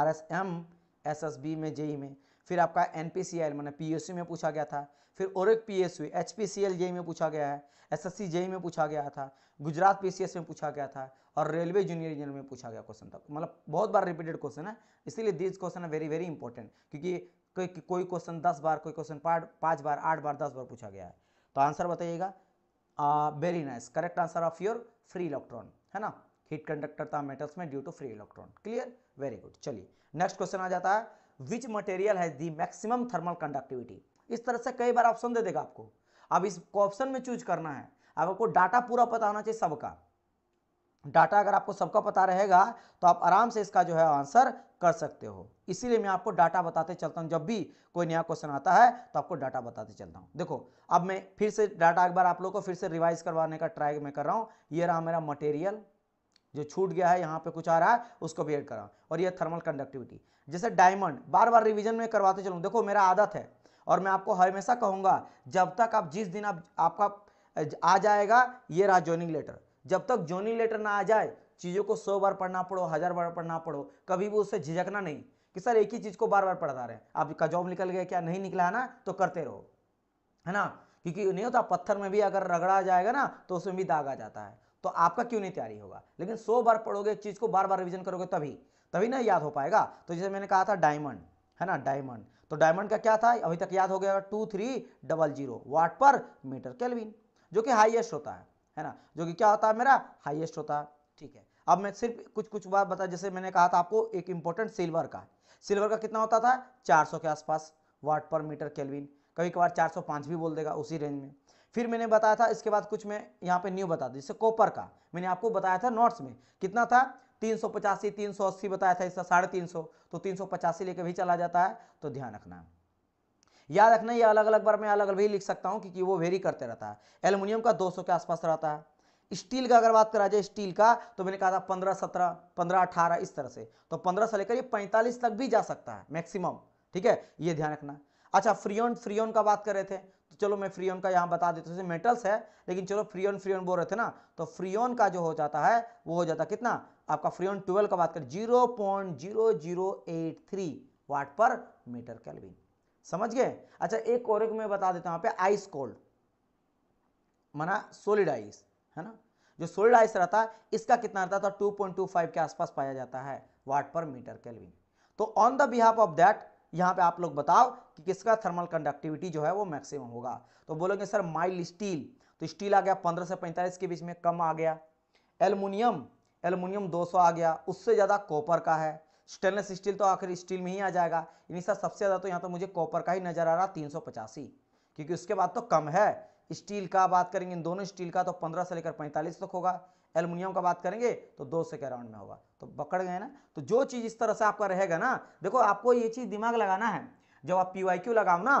R S M S S B में जेई e में फिर आपका एन पी सी एल मैंने पी एस सी में पूछा गया था फिर और एक P S U H P C L JE में पूछा गया है एस एस सी जेई में पूछा गया था गुजरात पी सी एस में पूछा गया था और रेलवे जूनियर इंजीनियर में पूछा गया क्वेश्चन था मतलब बहुत बार रिपीटेड क्वेश्चन है इसीलिए दिस क्वेश्चन है वेरी वेरी इंपॉर्टेंट क्योंकि कोई कोई क्वेश्चन दस बार कोई क्वेश्चन पाँच बार आठ बार दस बार पूछा गया है तो आंसर बताइएगा very nice correct answer of your free electron है ना हीट कंडक्टर था मेटल्स में due to free electron clear very good चलिए नेक्स्ट क्वेश्चन आ जाता है which material has the maximum thermal conductivity इस तरह से कई बार ऑप्शन दे देगा आपको अब इसको ऑप्शन में चूज करना है अब आपको डाटा पूरा पता होना चाहिए सबका डाटा अगर आपको सबका पता रहेगा तो आप आराम से इसका जो है आंसर कर सकते हो इसीलिए मैं आपको डाटा बताते चलता हूँ जब भी कोई नया क्वेश्चन आता है तो आपको डाटा बताते चलता हूँ देखो अब मैं फिर से डाटा एक बार आप लोग को फिर से रिवाइज करवाने का ट्राई मैं कर रहा हूँ ये रहा मेरा मटेरियल जो छूट गया है यहाँ पे कुछ आ रहा है उसको भी रहा करा और ये थर्मल कंडक्टिविटी जैसे डायमंड बार बार रिविजन में करवाते चलूँ देखो मेरा आदत है और मैं आपको हमेशा कहूँगा जब तक आप जिस दिन आपका आ जाएगा ये रहा ज्वाइनिंग लेटर जब तक जोनिंग लेटर ना आ जाए चीज़ों को सौ बार पढ़ना पड़ो हज़ार बार पढ़ना पड़ो कभी भी उससे झिझकना नहीं कि सर एक ही चीज़ को बार बार पढ़ता रहे आपका जॉब निकल गया क्या नहीं निकला है ना तो करते रहो है ना क्योंकि नहीं होता पत्थर में भी अगर रगड़ा जाएगा ना तो उसमें भी दाग आ जाता है तो आपका क्यों नहीं तैयारी होगा लेकिन सौ बार पढ़ोगे एक चीज़ को बार बार रिविजन करोगे तभी तभी ना याद हो पाएगा तो जैसे मैंने कहा था डायमंड है ना डायमंड तो डायमंड का क्या था अभी तक याद हो गया two three double zero watt per metre kelvin जो कि हाईएस्ट होता है है ना जो कि क्या होता है मेरा हाईएस्ट होता है ठीक है अब मैं सिर्फ कुछ कुछ बात बता जैसे मैंने कहा था आपको एक इंपॉर्टेंट सिल्वर का सिल्वर का कितना होता था 400 के आसपास वाट पर मीटर केल्विन कभी कभार 405 भी बोल देगा उसी रेंज में फिर मैंने बताया था इसके बाद कुछ मैं यहाँ पे न्यू बता दूँ जैसे कॉपर का मैंने आपको बताया था नॉर्थ में कितना था तीन सौ पचासी तीन सौ अस्सी बताया था इसका साढ़े तीन सौ तो तीन सौ पचासी लेकर भी चला जाता है तो ध्यान रखना याद रखना ये अलग अलग बार मैं अलग अलग भी लिख सकता हूँ क्योंकि वो वेरी करते रहता है एलुमिनियम का 200 के आसपास रहता है स्टील का अगर बात करा जाए स्टील का तो मैंने कहा था पंद्रह सत्रह पंद्रह अठारह इस तरह से तो पंद्रह से लेकर ये पैंतालीस तक भी जा सकता है मैक्सिमम ठीक है ये ध्यान रखना अच्छा फ्रियोन फ्रियोन का बात कर रहे थे तो चलो मैं फ्रियोन का यहाँ बता देता हूँ जैसे मेटल्स है लेकिन चलो फ्रियोन फ्रियोन बोल रहे थे ना तो फ्रियोन का जो हो जाता है वो हो जाता कितना आपका फ्रियोन ट्वेल्व का बात करें zero point zero zero eight three watt per metre kelvin समझ गए अच्छा एक और एक मैं बता देता हूँ यहाँ पे आइस कोल्ड माना सोलिड आइस है ना जो सोल्ड आइस रहता है इसका कितना रहता था 2.25 तो के आसपास पाया जाता है वाट पर मीटर केल्विन तो on the behalf of that यहाँ पे आप लोग बताओ कि किसका थर्मल कंडक्टिविटी जो है वो मैक्सिमम होगा तो बोलोगे सर माइल्ड स्टील तो स्टील आ गया 15 से 45 के बीच में कम आ गया एलमिनियम एलमिनियम 200 आ गया उससे ज़्यादा कॉपर का है स्टेनलेस स्टील तो आखिर स्टील में ही आ जाएगा यानी सर सबसे ज़्यादा तो यहाँ तो मुझे कॉपर का ही नज़र आ रहा तीन क्योंकि उसके बाद तो कम है स्टील का बात करेंगे इन दोनों स्टील का तो पंद्रह से लेकर पैंतालीस तक होगा एल्युमिनियम का बात करेंगे तो दो से के राउंड में होगा तो पकड़ गए ना तो जो चीज़ इस तरह से आपका रहेगा ना देखो आपको ये चीज़ दिमाग लगाना है जब आप पी लगाओ ना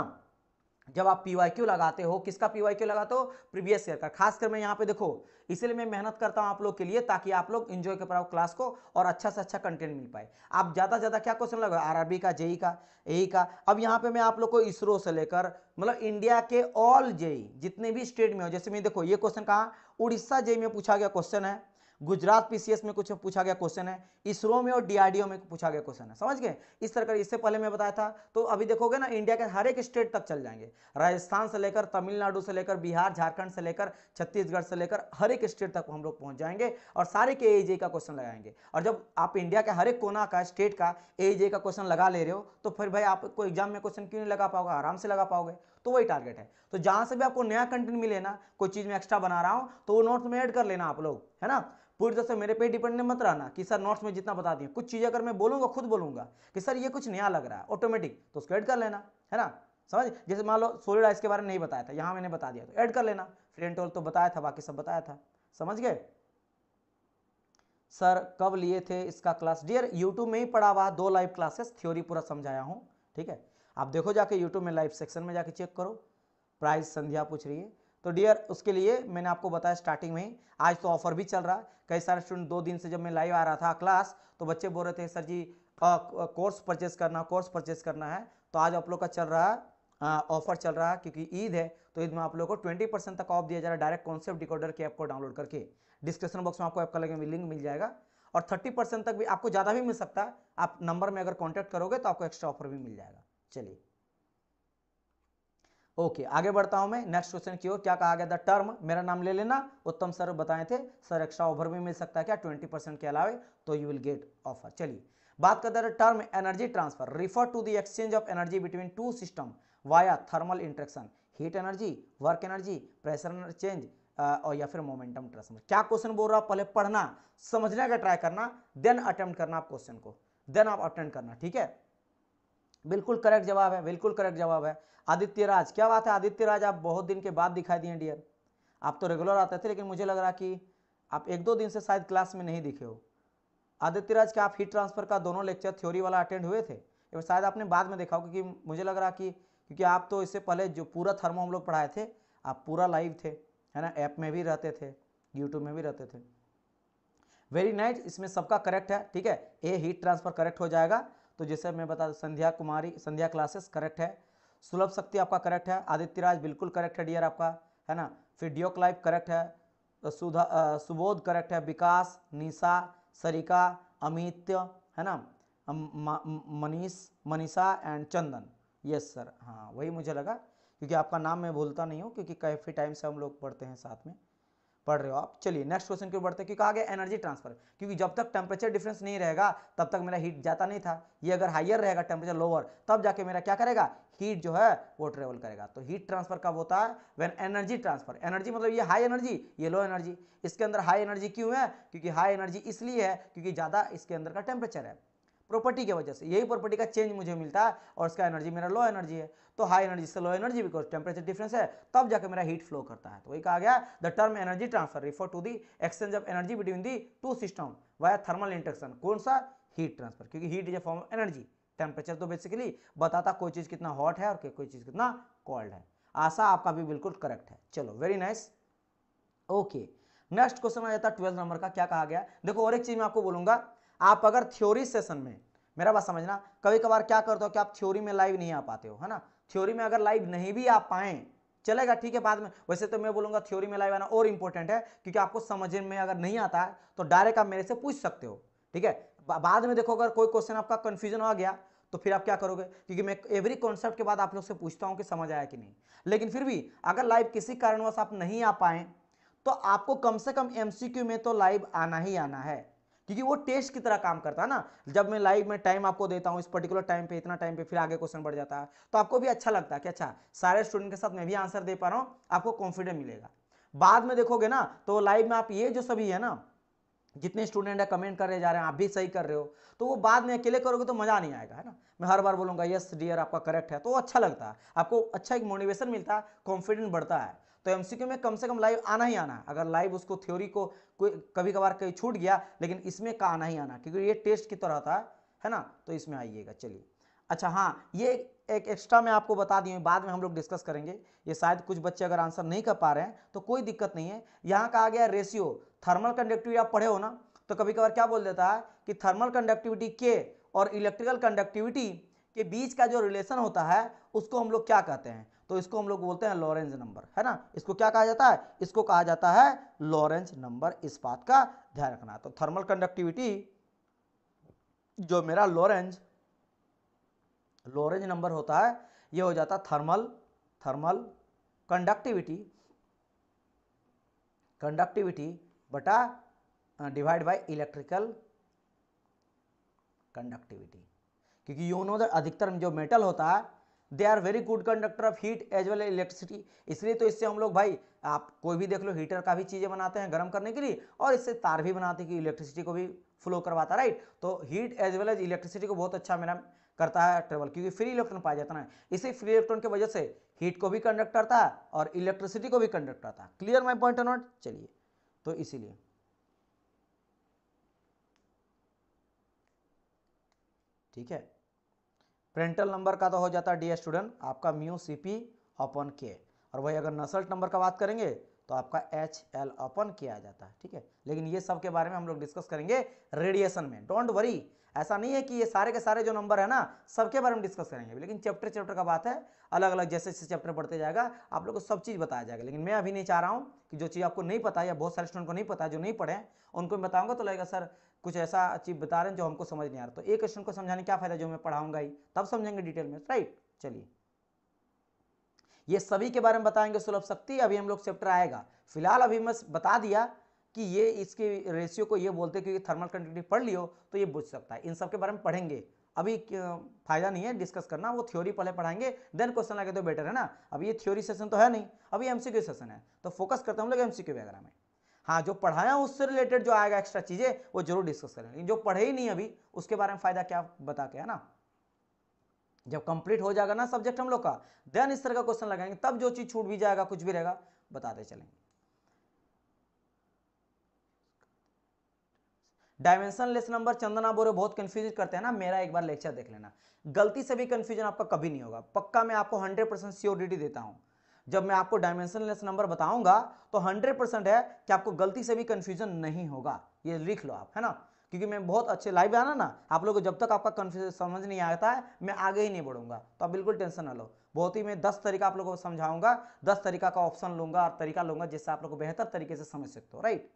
जब आप पी लगाते हो किसका पी लगाते हो प्रीवियस ईयर का खासकर मैं यहाँ पे देखो इसलिए मैं मेहनत करता हूँ आप लोग के लिए ताकि आप लोग इन्जॉय कर पाओ क्लास को और अच्छा से अच्छा कंटेंट मिल पाए आप ज़्यादा ज़्यादा क्या क्वेश्चन लगा आरआरबी का जेई e का ए e का अब यहाँ पे मैं आप लोग को इसरो से लेकर मतलब इंडिया के ऑल जेई e, जितने भी स्टेट में हो जैसे मैं देखो ये क्वेश्चन कहाँ उड़ीसा जेई में पूछा गया क्वेश्चन है गुजरात पीसीएस में कुछ पूछा गया क्वेश्चन है इसरो में और डीआरडीओ में पूछा गया क्वेश्चन है समझ गए इस तरह का इससे पहले मैं बताया था तो अभी देखोगे ना इंडिया के हर एक स्टेट तक चल जाएंगे राजस्थान से लेकर तमिलनाडु से लेकर बिहार झारखंड से लेकर छत्तीसगढ़ से लेकर हर एक स्टेट तक हम लोग पहुंच जाएंगे और सारे के एजे का क्वेश्चन लगाएंगे और जब आप इंडिया के हर एक कोना का स्टेट का एजे का क्वेश्चन लगा ले रहे हो तो फिर भाई आपको एग्जाम में क्वेश्चन क्यों नहीं लगा पाओगे आराम से लगा पाओगे तो वही टारगेट है तो जहां से भी आपको नया कंटेंट मिले ना कोई चीज़ में एक्स्ट्रा बना रहा हूं तो वो नोट्स में ऐड कर लेना आप लोग है ना पूरी तरह से मेरे पे डिपेंड मत रहना कि सर नोट्स में जितना बता दिए कुछ चीजें अगर मैं बोलूंगा खुद बोलूंगा कि सर ये कुछ नया लग रहा है ऑटोमेटिक तो उसको ऐड कर लेना है ना समझ जैसे मान लो सोलिड आइस के बारे में नहीं बताया था यहां मैंने बता दिया तो ऐड कर लेना फ्री टोल तो बताया था बाकी सब बताया था समझ गए सर कब लिए थे इसका क्लास डियर यूट्यूब में ही पढ़ा हुआ दो लाइव क्लासेस थ्योरी पूरा समझाया हूं ठीक है आप देखो जाके यूट्यूब में लाइव सेक्शन में जाके चेक करो प्राइस संध्या पूछ रही है तो डियर उसके लिए मैंने आपको बताया स्टार्टिंग में ही आज तो ऑफर भी चल रहा है कई सारे स्टूडेंट दो दिन से जब मैं लाइव आ रहा था क्लास तो बच्चे बोल रहे थे सर जी कोर्स परचेस करना कोर्स परचेस करना है तो आज आप लोग का चल रहा ऑफर चल रहा है क्योंकि ईद है तो ईद में आप लोग को 20 परसेंट तक ऑफ दिया जा रहा है डायरेक्ट कॉन्सेप्ट डिकॉर्डर की ऐप को डाउनलोड करके डिस्क्रिप्शन बॉक्स में आपको ऐप का लगे लिंक मिल जाएगा और 30 परसेंट तक भी आपको ज़्यादा भी मिल सकता है आप नंबर में अगर कॉन्टैक्ट करोगे तो आपको एक्स्ट्रा ऑफर भी मिल जाएगा चलिए ओके okay, आगे बढ़ता हूं मैं नेक्स्ट क्वेश्चन की ओर क्या कहा गया था टर्म मेरा नाम ले लेना उत्तम सर बताए थे सर एक्स्ट्रा ऑफर भी मिल सकता है क्या 20 परसेंट के अलावे तो यू विल गेट ऑफर चलिए बात करते हैं term energy transfer refer to the exchange of energy between two system via thermal interaction heat energy work energy pressure change और या फिर मोमेंटम ट्रांसफर क्या क्वेश्चन बोल रहा पहले पढ़ना समझने का ट्राई करना देन अटेम्प्ट करना आप क्वेश्चन को देन आप अटेंड करना ठीक है बिल्कुल करेक्ट जवाब है बिल्कुल करेक्ट जवाब है आदित्य राज क्या बात है आदित्य राज आप बहुत दिन के बाद दिखाई दिए डियर आप तो रेगुलर आते थे लेकिन मुझे लग रहा कि आप एक दो दिन से शायद क्लास में नहीं दिखे हो आदित्य राज क्या आप हीट ट्रांसफर का दोनों लेक्चर थ्योरी वाला अटेंड हुए थे शायद आपने बाद में देखा हो क्योंकि मुझे लग रहा कि क्योंकि आप तो इससे पहले जो पूरा थर्मो हम लोग पढ़ाए थे आप पूरा लाइव थे है ना ऐप में भी रहते थे यूट्यूब में भी रहते थे वेरी नाइट nice, इसमें सबका करेक्ट है ठीक है ए हीट ट्रांसफर करेक्ट हो जाएगा तो जैसे मैं बता संध्या कुमारी संध्या क्लासेस करेक्ट है सुलभ शक्ति आपका करेक्ट है आदित्य राज बिल्कुल करेक्ट है डियर आपका है ना फिर लाइफ करेक्ट है सुधा सुबोध करेक्ट है विकास निशा सरिका अमित्य है ना Manish Manisha and Chandan yes sir हाँ वही मुझे लगा क्योंकि आपका नाम मैं भूलता नहीं हूँ क्योंकि काफ़ी टाइम से हम लोग पढ़ते हैं साथ में पढ़ रहे हो आप चलिए नेक्स्ट क्वेश्चन क्यों बढ़ते हैं क्योंकि आगे एनर्जी ट्रांसफर क्योंकि जब तक टेम्परेचर डिफरेंस नहीं रहेगा तब तक मेरा हीट जाता नहीं था ये अगर हाइयर रहेगा टेम्परेचर लोअर तब जाके मेरा क्या करेगा हीट जो है वो ट्रेवल करेगा तो हीट ट्रांसफर कब होता है वेन एनर्जी ट्रांसफर एनर्जी मतलब ये हाई एनर्जी ये लो एनर्जी इसके अंदर हाई एनर्जी क्यों है क्योंकि हाई एनर्जी इसलिए है क्योंकि ज़्यादा इसके अंदर का टेम्परेचर है प्रॉपर्टी के वजह से यही प्रॉपर्टी का चेंज मुझे मिलता है और उसका एनर्जी मेरा लो एनर्जी है तो हाई एनर्जी से low energy because temperature difference है तब जाकर मेरा हीट फ्लो करता है तो वही कहा गया the term energy transfer refer to the exchange of energy between the two system via thermal interaction कौन सा हीट ट्रांसफर क्योंकि heat is a form of energy temperature तो बेसिकली बताता कोई चीज़ कितना हॉट है और कोई चीज़ कितना कोल्ड है आशा आपका भी बिल्कुल करेक्ट है चलो very nice okay next question आ जाता है ट्वेल्थ नंबर का क्या कहा गया देखो और एक चीज़ मैं आपको बोलूंगा आप अगर थ्योरी सेशन में मेरा बात समझना कभी कभार क्या करते हो कि आप थ्योरी में लाइव नहीं आ पाते हो है ना थ्योरी में अगर लाइव नहीं भी आ पाए चलेगा ठीक है बाद में वैसे तो मैं बोलूंगा थ्योरी में लाइव आना और इंपॉर्टेंट है क्योंकि आपको समझ में अगर नहीं आता है तो डायरेक्ट आप मेरे से पूछ सकते हो ठीक है बाद में देखो अगर कोई क्वेश्चन आपका कंफ्यूजन आ गया तो फिर आप क्या करोगे क्योंकि मैं एवरी कॉन्सेप्ट के बाद आप लोग से पूछता हूँ कि समझ आया कि नहीं लेकिन फिर भी अगर लाइव किसी कारणवश आप नहीं आ पाए तो आपको कम से कम एमसीक्यू में तो लाइव आना ही आना है क्योंकि वो टेस्ट की तरह काम करता है ना जब मैं लाइव में टाइम आपको देता हूँ इस पर्टिकुलर टाइम पे इतना टाइम पे फिर आगे क्वेश्चन बढ़ जाता है तो आपको भी अच्छा लगता है कि अच्छा सारे स्टूडेंट के साथ मैं भी आंसर दे पा रहा हूँ आपको कॉन्फिडेंट मिलेगा बाद में देखोगे ना तो लाइव में आप ये जो सभी है ना जितने स्टूडेंट है कमेंट कर रहे जा रहे हैं आप भी सही कर रहे हो तो वो बाद में अकेले करोगे तो मज़ा नहीं आएगा है ना मैं हर बार बोलूंगा यस डियर आपका करेक्ट है तो अच्छा लगता है आपको अच्छा एक मोटिवेशन मिलता है कॉन्फिडेंट बढ़ता है तो एमसीक्यू में कम से कम लाइव आना ही आना है अगर लाइव उसको थ्योरी को कोई कभी कभार कहीं छूट गया लेकिन इसमें का आना ही आना क्योंकि ये टेस्ट की तरह था है ना तो इसमें आइएगा चलिए अच्छा हाँ ये एक एक्स्ट्रा मैं आपको बता दी बाद में हम लोग डिस्कस करेंगे ये शायद कुछ बच्चे अगर आंसर नहीं कर पा रहे हैं तो कोई दिक्कत नहीं है यहाँ कहा गया रेशियो थर्मल कंडक्टिविटी आप पढ़े हो ना तो कभी कभार क्या बोल देता है कि थर्मल कंडक्टिविटी के और इलेक्ट्रिकल कंडक्टिविटी के बीच का जो रिलेशन होता है उसको हम लोग क्या कहते हैं तो इसको हम लोग बोलते हैं लॉरेंज नंबर है ना इसको क्या कहा जाता है इसको कहा जाता है लॉरेंज नंबर इस बात का ध्यान रखना तो थर्मल कंडक्टिविटी जो मेरा लॉरेंज लॉरेंज नंबर होता है ये हो जाता थर्मल थर्मल कंडक्टिविटी कंडक्टिविटी बटा डिवाइड बाय इलेक्ट्रिकल कंडक्टिविटी क्योंकि यू नो द अधिकतर जो मेटल होता है they are very good conductor of heat as well electricity इसलिए तो इससे हम लोग भाई आप कोई भी देख लो हीटर का भी चीज़ें बनाते हैं गर्म करने के लिए और इससे तार भी बनाते हैं कि इलेक्ट्रिसिटी को भी फ्लो करवाता राइट तो heat as well as electricity को बहुत अच्छा मेरा करता है ट्रेवल क्योंकि फ्री इलेक्ट्रॉन पाया जाता है इसी फ्री इलेक्ट्रॉन की वजह से हीट को भी कंडक्ट करता है और इलेक्ट्रिसिटी को भी कंडक्ट करता है क्लियर माई पॉइंट नॉट चलिए तो इसीलिए ठीक है प्रेंटल नंबर का तो हो जाता है डी स्टूडेंट आपका म्यू सी पी अपन के और वही अगर नसल्ट नंबर का बात करेंगे तो आपका एच एल अपन के आ जाता है ठीक है लेकिन ये सब के बारे में हम लोग डिस्कस करेंगे रेडिएशन में डोंट वरी ऐसा नहीं है कि ये सारे के सारे जो नंबर है ना सबके बारे में डिस्कस करेंगे लेकिन चैप्टर चैप्टर का बात है अलग अलग जैसे जैसे चैप्टर पढ़ते जाएगा आप लोग को सब चीज़ बताया जाएगा लेकिन मैं अभी नहीं चाह रहा हूँ कि जो चीज़ आपको नहीं पता या बहुत सारे स्टूडेंट को नहीं पता जो नहीं पढ़े उनको मैं बताऊँगा तो लगेगा सर कुछ ऐसा चीज बता रहे हैं जो हमको समझ नहीं आ रहा तो एक क्वेश्चन को समझाने क्या फायदा जो मैं पढ़ाऊंगा ही तब समझेंगे डिटेल में राइट चलिए ये सभी के बारे में बताएंगे सुलभ शक्ति अभी हम लोग चैप्टर आएगा फिलहाल अभी मैं बता दिया कि ये इसके रेशियो को ये बोलते हैं क्योंकि थर्मल कंडक्टिविटी पढ़ लियो तो ये बुझ सकता है इन सब के बारे में पढ़ेंगे अभी फायदा नहीं है डिस्कस करना वो थ्योरी पहले पढ़ाएंगे देन क्वेश्चन लगे तो बेटर है ना अभी ये थ्योरी सेशन तो है नहीं अभी एमसीक्यू सेशन है तो फोकस करते हैं हम लोग एमसीक्यू वगैरह में हाँ जो पढ़ाया उससे रिलेटेड जो आएगा एक्स्ट्रा चीज़ें वो जरूर डिस्कस करें लेकिन जो पढ़े ही नहीं अभी उसके बारे में फ़ायदा क्या बता के है ना जब कंप्लीट हो जाएगा ना सब्जेक्ट हम लोग का देन इस तरह का क्वेश्चन लगाएंगे तब जो चीज़ छूट भी जाएगा कुछ भी रहेगा बताते चलेंगे डायमेंशन लेस नंबर चंदना बोरे बहुत कंफ्यूज करते हैं ना मेरा एक बार लेक्चर देख लेना गलती से भी कंफ्यूजन आपका कभी नहीं होगा पक्का मैं आपको 100 परसेंट सियोरिटी देता हूं जब मैं आपको डायमेंशनलेस नंबर बताऊंगा तो 100 परसेंट है कि आपको गलती से भी कन्फ्यूजन नहीं होगा ये लिख लो आप है ना क्योंकि मैं बहुत अच्छे लाइव आना ना आप लोगों को जब तक आपका कन्फ्यूजन समझ नहीं आता है मैं आगे ही नहीं बढ़ूंगा तो आप बिल्कुल टेंशन ना लो बहुत ही मैं दस तरीका आप लोगों को समझाऊंगा दस तरीका का ऑप्शन लूंगा और तरीका लूंगा जिससे आप लोग को बेहतर तरीके से समझ सकते हो राइट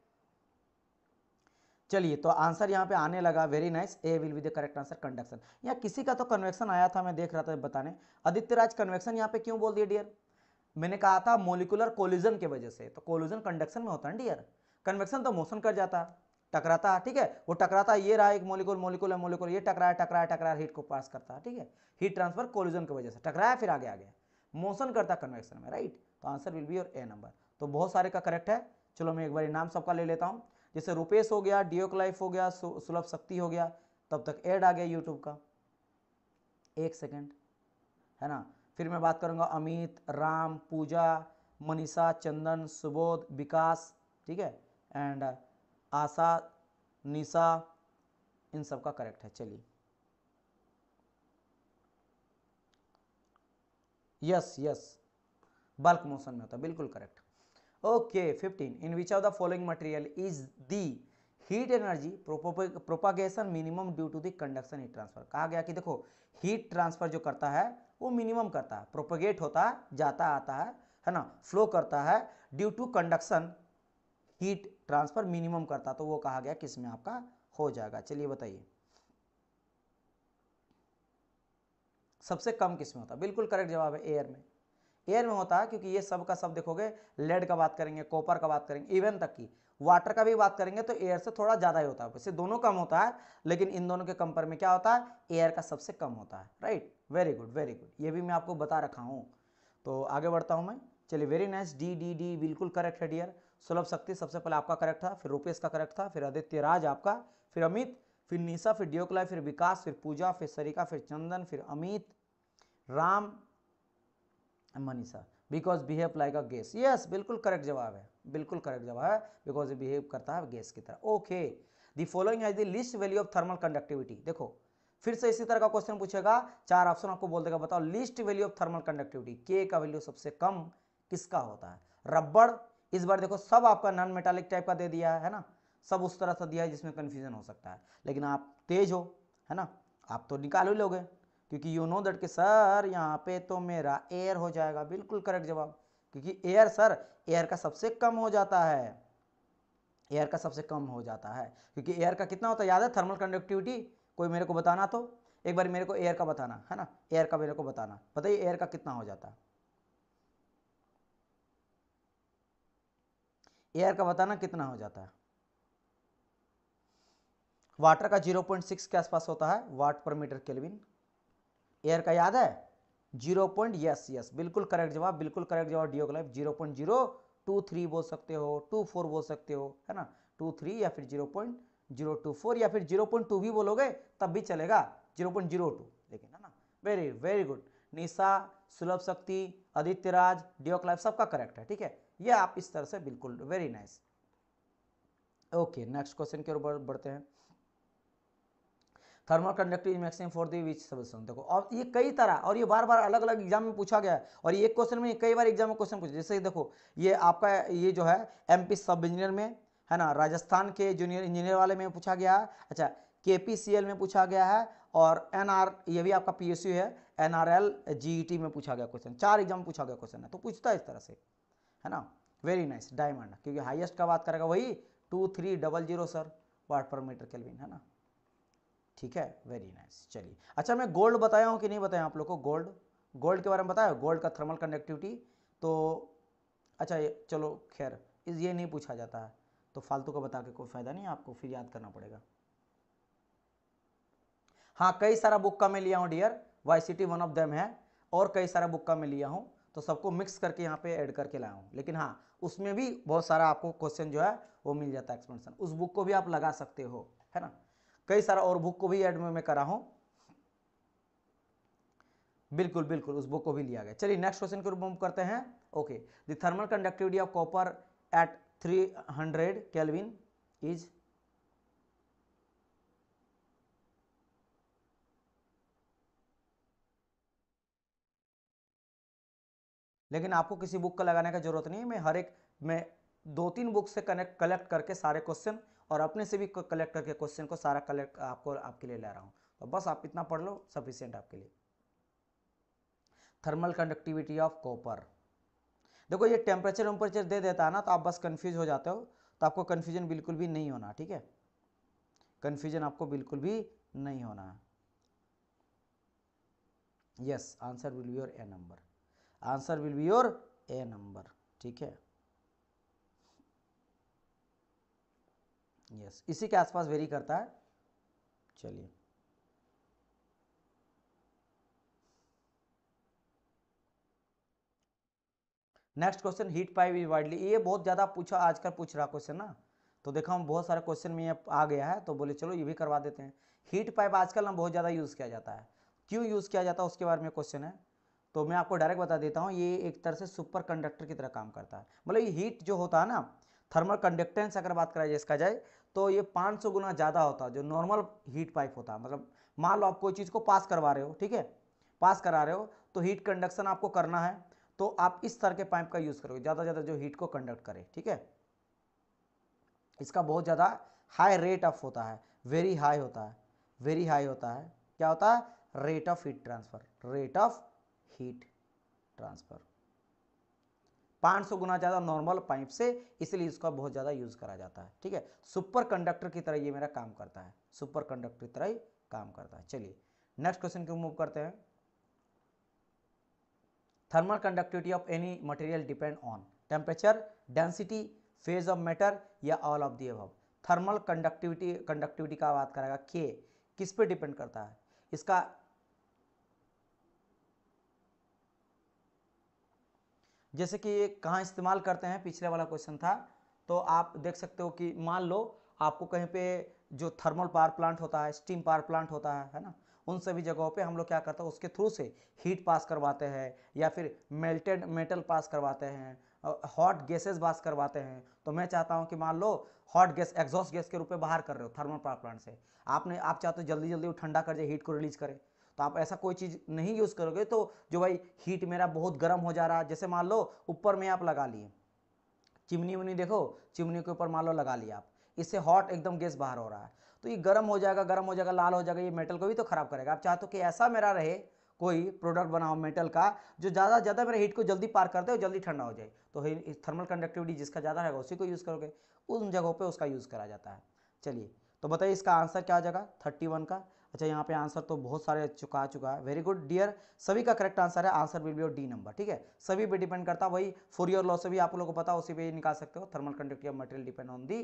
चलिए तो आंसर यहाँ पे आने लगा very nice A will be the correct answer conduction यहाँ किसी का तो कन्वेक्शन आया था मैं देख रहा था बताने आदित्य राज कन्वेक्शन यहाँ पे क्यों बोल दिया डियर मैंने कहा था मोलिकुलर कोलिजन के वजह से तो कोलिजन कंडक्शन में होता है डियर कन्वेक्शन तो मोशन कर जाता टकराता ठीक है वो टकराता ये रहा एक मोलिकुल मोलिकुल है मोलिकुल ये टकराया टकराया टकराया हीट को पास करता है ठीक है हीट ट्रांसफर कोलिजन की वजह से टकराया फिर आगे आ गया मोशन करता कन्वेक्शन में राइट तो answer will be your A number तो बहुत सारे का करेक्ट है चलो मैं एक बार नाम सबका ले लेता हूँ जैसे रुपेश हो गया डिओक्लाइफ हो गया सुलभ शक्ति हो गया तब तक एड आ गया यूट्यूब का एक सेकेंड है ना फिर मैं बात करूंगा अमित राम पूजा मनीषा चंदन सुबोध विकास ठीक है एंड आशा निशा इन सब का करेक्ट है चलिए यस यस बल्क मोशन में होता है बिल्कुल correct okay fifteen in which of the following material is the heat energy propagation minimum due to the conduction heat transfer कहा गया कि देखो हीट ट्रांसफर जो करता है वो मिनिमम करता है प्रोपोगेट होता है जाता आता है है ना फ्लो करता है due to conduction heat transfer minimum करता तो वो कहा गया किस में आपका हो जाएगा चलिए बताइए सबसे कम किस में होता है बिल्कुल करेक्ट जवाब है एयर में एयर में होता है क्योंकि ये सब का सब देखोगे लेड का बात करेंगे कॉपर का बात करेंगे इवन तक की वाटर का भी बात करेंगे तो एयर से थोड़ा ज़्यादा ही होता है वैसे दोनों कम होता है लेकिन इन दोनों के कंपेयर में क्या होता है एयर का सबसे कम होता है right very good very good ये भी मैं आपको बता रखा हूँ तो आगे बढ़ता हूँ मैं चलिए very nice D D D बिल्कुल करेक्ट है डियर सुलभ शक्ति सबसे पहले आपका करेक्ट था फिर रूपेश का करेक्ट था फिर आदित्य राज आपका फिर अमित फिर निशा फिर डियोकला फिर विकास फिर पूजा फिर सरिका फिर चंदन फिर Amit Ram Manisha because behave like a gas yes बिल्कुल करेक्ट जवाब है बिल्कुल करेक्ट जवाब है बिकॉज बिहेव करता है गैस की तरह okay the following has the list value of thermal conductivity देखो फिर से इसी तरह का क्वेश्चन पूछेगा चार ऑप्शन आपको बोल देगा बताओ list value of thermal conductivity के का वैल्यू सबसे कम किसका होता है रबड़ इस बार देखो सब आपका नॉन मेटालिक टाइप का दे दिया है ना सब उस तरह से दिया है जिसमें कन्फ्यूजन हो सकता है लेकिन आप तेज हो है ना आप तो निकाल ही लोगे क्योंकि यू नो दैट कि सर यहाँ पे तो मेरा एयर हो जाएगा बिल्कुल करेक्ट जवाब क्योंकि एयर सर एयर का सबसे कम हो जाता है एयर का सबसे कम हो जाता है क्योंकि एयर का कितना होता है याद है थर्मल कंडक्टिविटी कोई मेरे को बताना तो एक बार मेरे को एयर का बताना है ना एयर का मेरे को बताना बताइए एयर का कितना हो जाता है एयर का बताना कितना हो जाता है वाटर का 0.6 के आसपास होता है watt per metre kelvin air का याद है जीरो पॉइंट यस यस बिल्कुल करेक्ट जवाब बिल्कुल करेक्ट जवाब डी ओगलाइफ zero point zero two three बोल सकते हो टू फोर बोल सकते हो है ना टू थ्री या फिर zero point zero two four या फिर जीरो पॉइंट टू भी बोलोगे तब भी चलेगा जीरो पॉइंट जीरो टू लेकिन है ना very very good Nisha Sulabh Shakti Aditya Raj Clive सबका करेक्ट है ठीक है यह आप इस तरह से बिल्कुल very nice okay next question के ओर बढ़ते हैं thermal conductive maximum for the which substance देखो अब ये कई तरह और ये बार बार अलग अलग एग्जाम में पूछा गया है और ये एक क्वेश्चन में कई बार एग्जाम में क्वेश्चन पूछा जैसे देखो ये आपका ये जो है एम सब इंजीनियर में है ना राजस्थान के जूनियर इंजीनियर वाले में पूछा गया है अच्छा के में पूछा गया है और एन आर ये भी आपका पी है N R L G T में पूछा गया क्वेश्चन चार एग्जाम पूछा गया क्वेश्चन है तो पूछता है इस तरह से है ना वेरी नाइस डायमंड क्योंकि हाइएस्ट का बात करेगा वही two three double zero sir watt per metre kelvin है ना ठीक है वेरी नाइस चलिए अच्छा मैं गोल्ड बताया हूँ कि नहीं बताया आप लोग को गोल्ड गोल्ड के बारे में बताया गोल्ड का थर्मल कंडक्टिविटी तो अच्छा ये चलो खैर इस ये नहीं पूछा जाता है तो फालतू का बता के कोई फ़ायदा नहीं आपको फिर याद करना पड़ेगा हाँ कई सारा बुक का मैं लिया हूँ डियर वाई सिटी वन ऑफ देम है और कई सारा बुक का मैं लिया हूँ तो सबको मिक्स करके यहाँ पे ऐड करके लाया हूँ लेकिन हाँ उसमें भी बहुत सारा आपको क्वेश्चन जो है वो मिल जाता है एक्सपेंशन उस बुक को भी आप लगा सकते हो है ना कई सारा और बुक को भी ऐड में मैं करा हूँ बिल्कुल बिल्कुल उस बुक को भी लिया गया चलिए नेक्स्ट क्वेश्चन रूप में करते हैं okay the thermal conductivity of copper at 300 hundred kelvin is लेकिन आपको किसी बुक का लगाने का जरूरत नहीं है मैं हर एक मैं दो तीन बुक से कनेक्ट कलेक्ट करके सारे क्वेश्चन और अपने से भी कलेक्ट करके क्वेश्चन को सारा कलेक्ट आपको आपके लिए ला रहा हूँ तो बस आप इतना पढ़ लो सफिशियंट आपके लिए थर्मल कंडक्टिविटी ऑफ कॉपर देखो ये टेम्परेचर वेम्परेचर दे देता है ना तो आप बस कन्फ्यूज हो जाते हो तो आपको कन्फ्यूजन बिल्कुल भी नहीं होना ठीक है कन्फ्यूजन आपको बिल्कुल भी नहीं होना है yes answer will be your A number answer will be your A number ठीक है यस इसी के आसपास वेरी करता है चलिए next question heat pipe is widely ये बहुत ज़्यादा पूछा आजकल पूछ रहा क्वेश्चन ना तो देखा हम बहुत सारे क्वेश्चन में ये आ गया है तो बोले चलो ये भी करवा देते हैं हीट पाइप आजकल ना बहुत ज़्यादा यूज़ किया जाता है क्यों यूज़ किया जाता है उसके बारे में क्वेश्चन है तो मैं आपको डायरेक्ट बता देता हूँ ये एक तरह से सुपर कंडक्टर की तरह काम करता है मतलब ये हीट जो होता है ना थर्मल कंडक्टेंस अगर बात करा जाए इसका जाए तो ये 500 गुना ज़्यादा होता जो नॉर्मल हीट पाइप होता मतलब मान लो आप कोई चीज़ को पास करवा रहे हो ठीक है पास करा रहे हो तो हीट कंडक्शन आपको करना है तो आप इस तरह के पाइप का यूज़ करोगे ज़्यादा ज़्यादा जो हीट को कंडक्ट करे ठीक है इसका बहुत ज़्यादा हाई रेट ऑफ होता है वेरी हाई होता है वेरी हाई होता है क्या होता है rate of heat transfer rate of heat transfer पाँच सौ गुना ज़्यादा नॉर्मल पाइप से इसलिए इसका बहुत ज़्यादा यूज करा जाता है ठीक है सुपर कंडक्टर की तरह ये मेरा काम करता है सुपर कंडक्टर की तरह ही काम करता है चलिए नेक्स्ट क्वेश्चन क्यों मूव करते हैं thermal conductivity of any material depend on temperature density phase of matter या all of the thermal conductivity conductivity का बात करेगा के किस पे डिपेंड करता है इसका जैसे कि ये कहाँ इस्तेमाल करते हैं पिछले वाला क्वेश्चन था तो आप देख सकते हो कि मान लो आपको कहीं पे जो थर्मल पावर प्लांट होता है स्टीम पावर प्लांट होता है है ना उन सभी जगहों पे हम लोग क्या करते हैं उसके थ्रू से हीट पास करवाते हैं या फिर मेल्टेड मेटल पास करवाते हैं हॉट गैसेस पास करवाते हैं तो मैं चाहता हूँ कि मान लो हॉट गैस एग्जॉस्ट गैस के रूप में बाहर कर रहे हो थर्मल पावर प्लांट से आपने आप चाहते हो जल्दी जल्दी वो ठंडा कर जाए हीट को रिलीज करें तो आप ऐसा कोई चीज़ नहीं यूज़ करोगे तो जो भाई हीट मेरा बहुत गर्म हो जा रहा है जैसे मान लो ऊपर में आप लगा लिए चिमनी उमनी देखो चिमनी के ऊपर मान लो लगा लिया आप इससे हॉट एकदम गैस बाहर हो रहा है तो ये गर्म हो जाएगा गर्म हो जाएगा लाल हो जाएगा ये मेटल को भी तो ख़राब करेगा आप चाहते हो कि ऐसा मेरा रहे कोई प्रोडक्ट बनाओ मेटल का जो ज़्यादा से ज़्यादा मेरे हीट को जल्दी पार करते हो जल्दी ठंडा हो जाए तो थर्मल कंडक्टिविटी जिसका ज़्यादा रहेगा उसी को यूज़ करोगे उन जगहों पर उसका यूज़ करा जाता है चलिए तो बताइए इसका आंसर क्या हो जाएगा थर्टी वन का अच्छा यहाँ पे आंसर तो बहुत सारे चुका चुका है वेरी गुड डियर सभी का करेक्ट आंसर है answer will be D number ठीक है सभी पे डिपेंड करता वही फोर ईयर लॉ से भी आप लोगों को पता उसी पे निकाल सकते हो thermal conductive material depend on the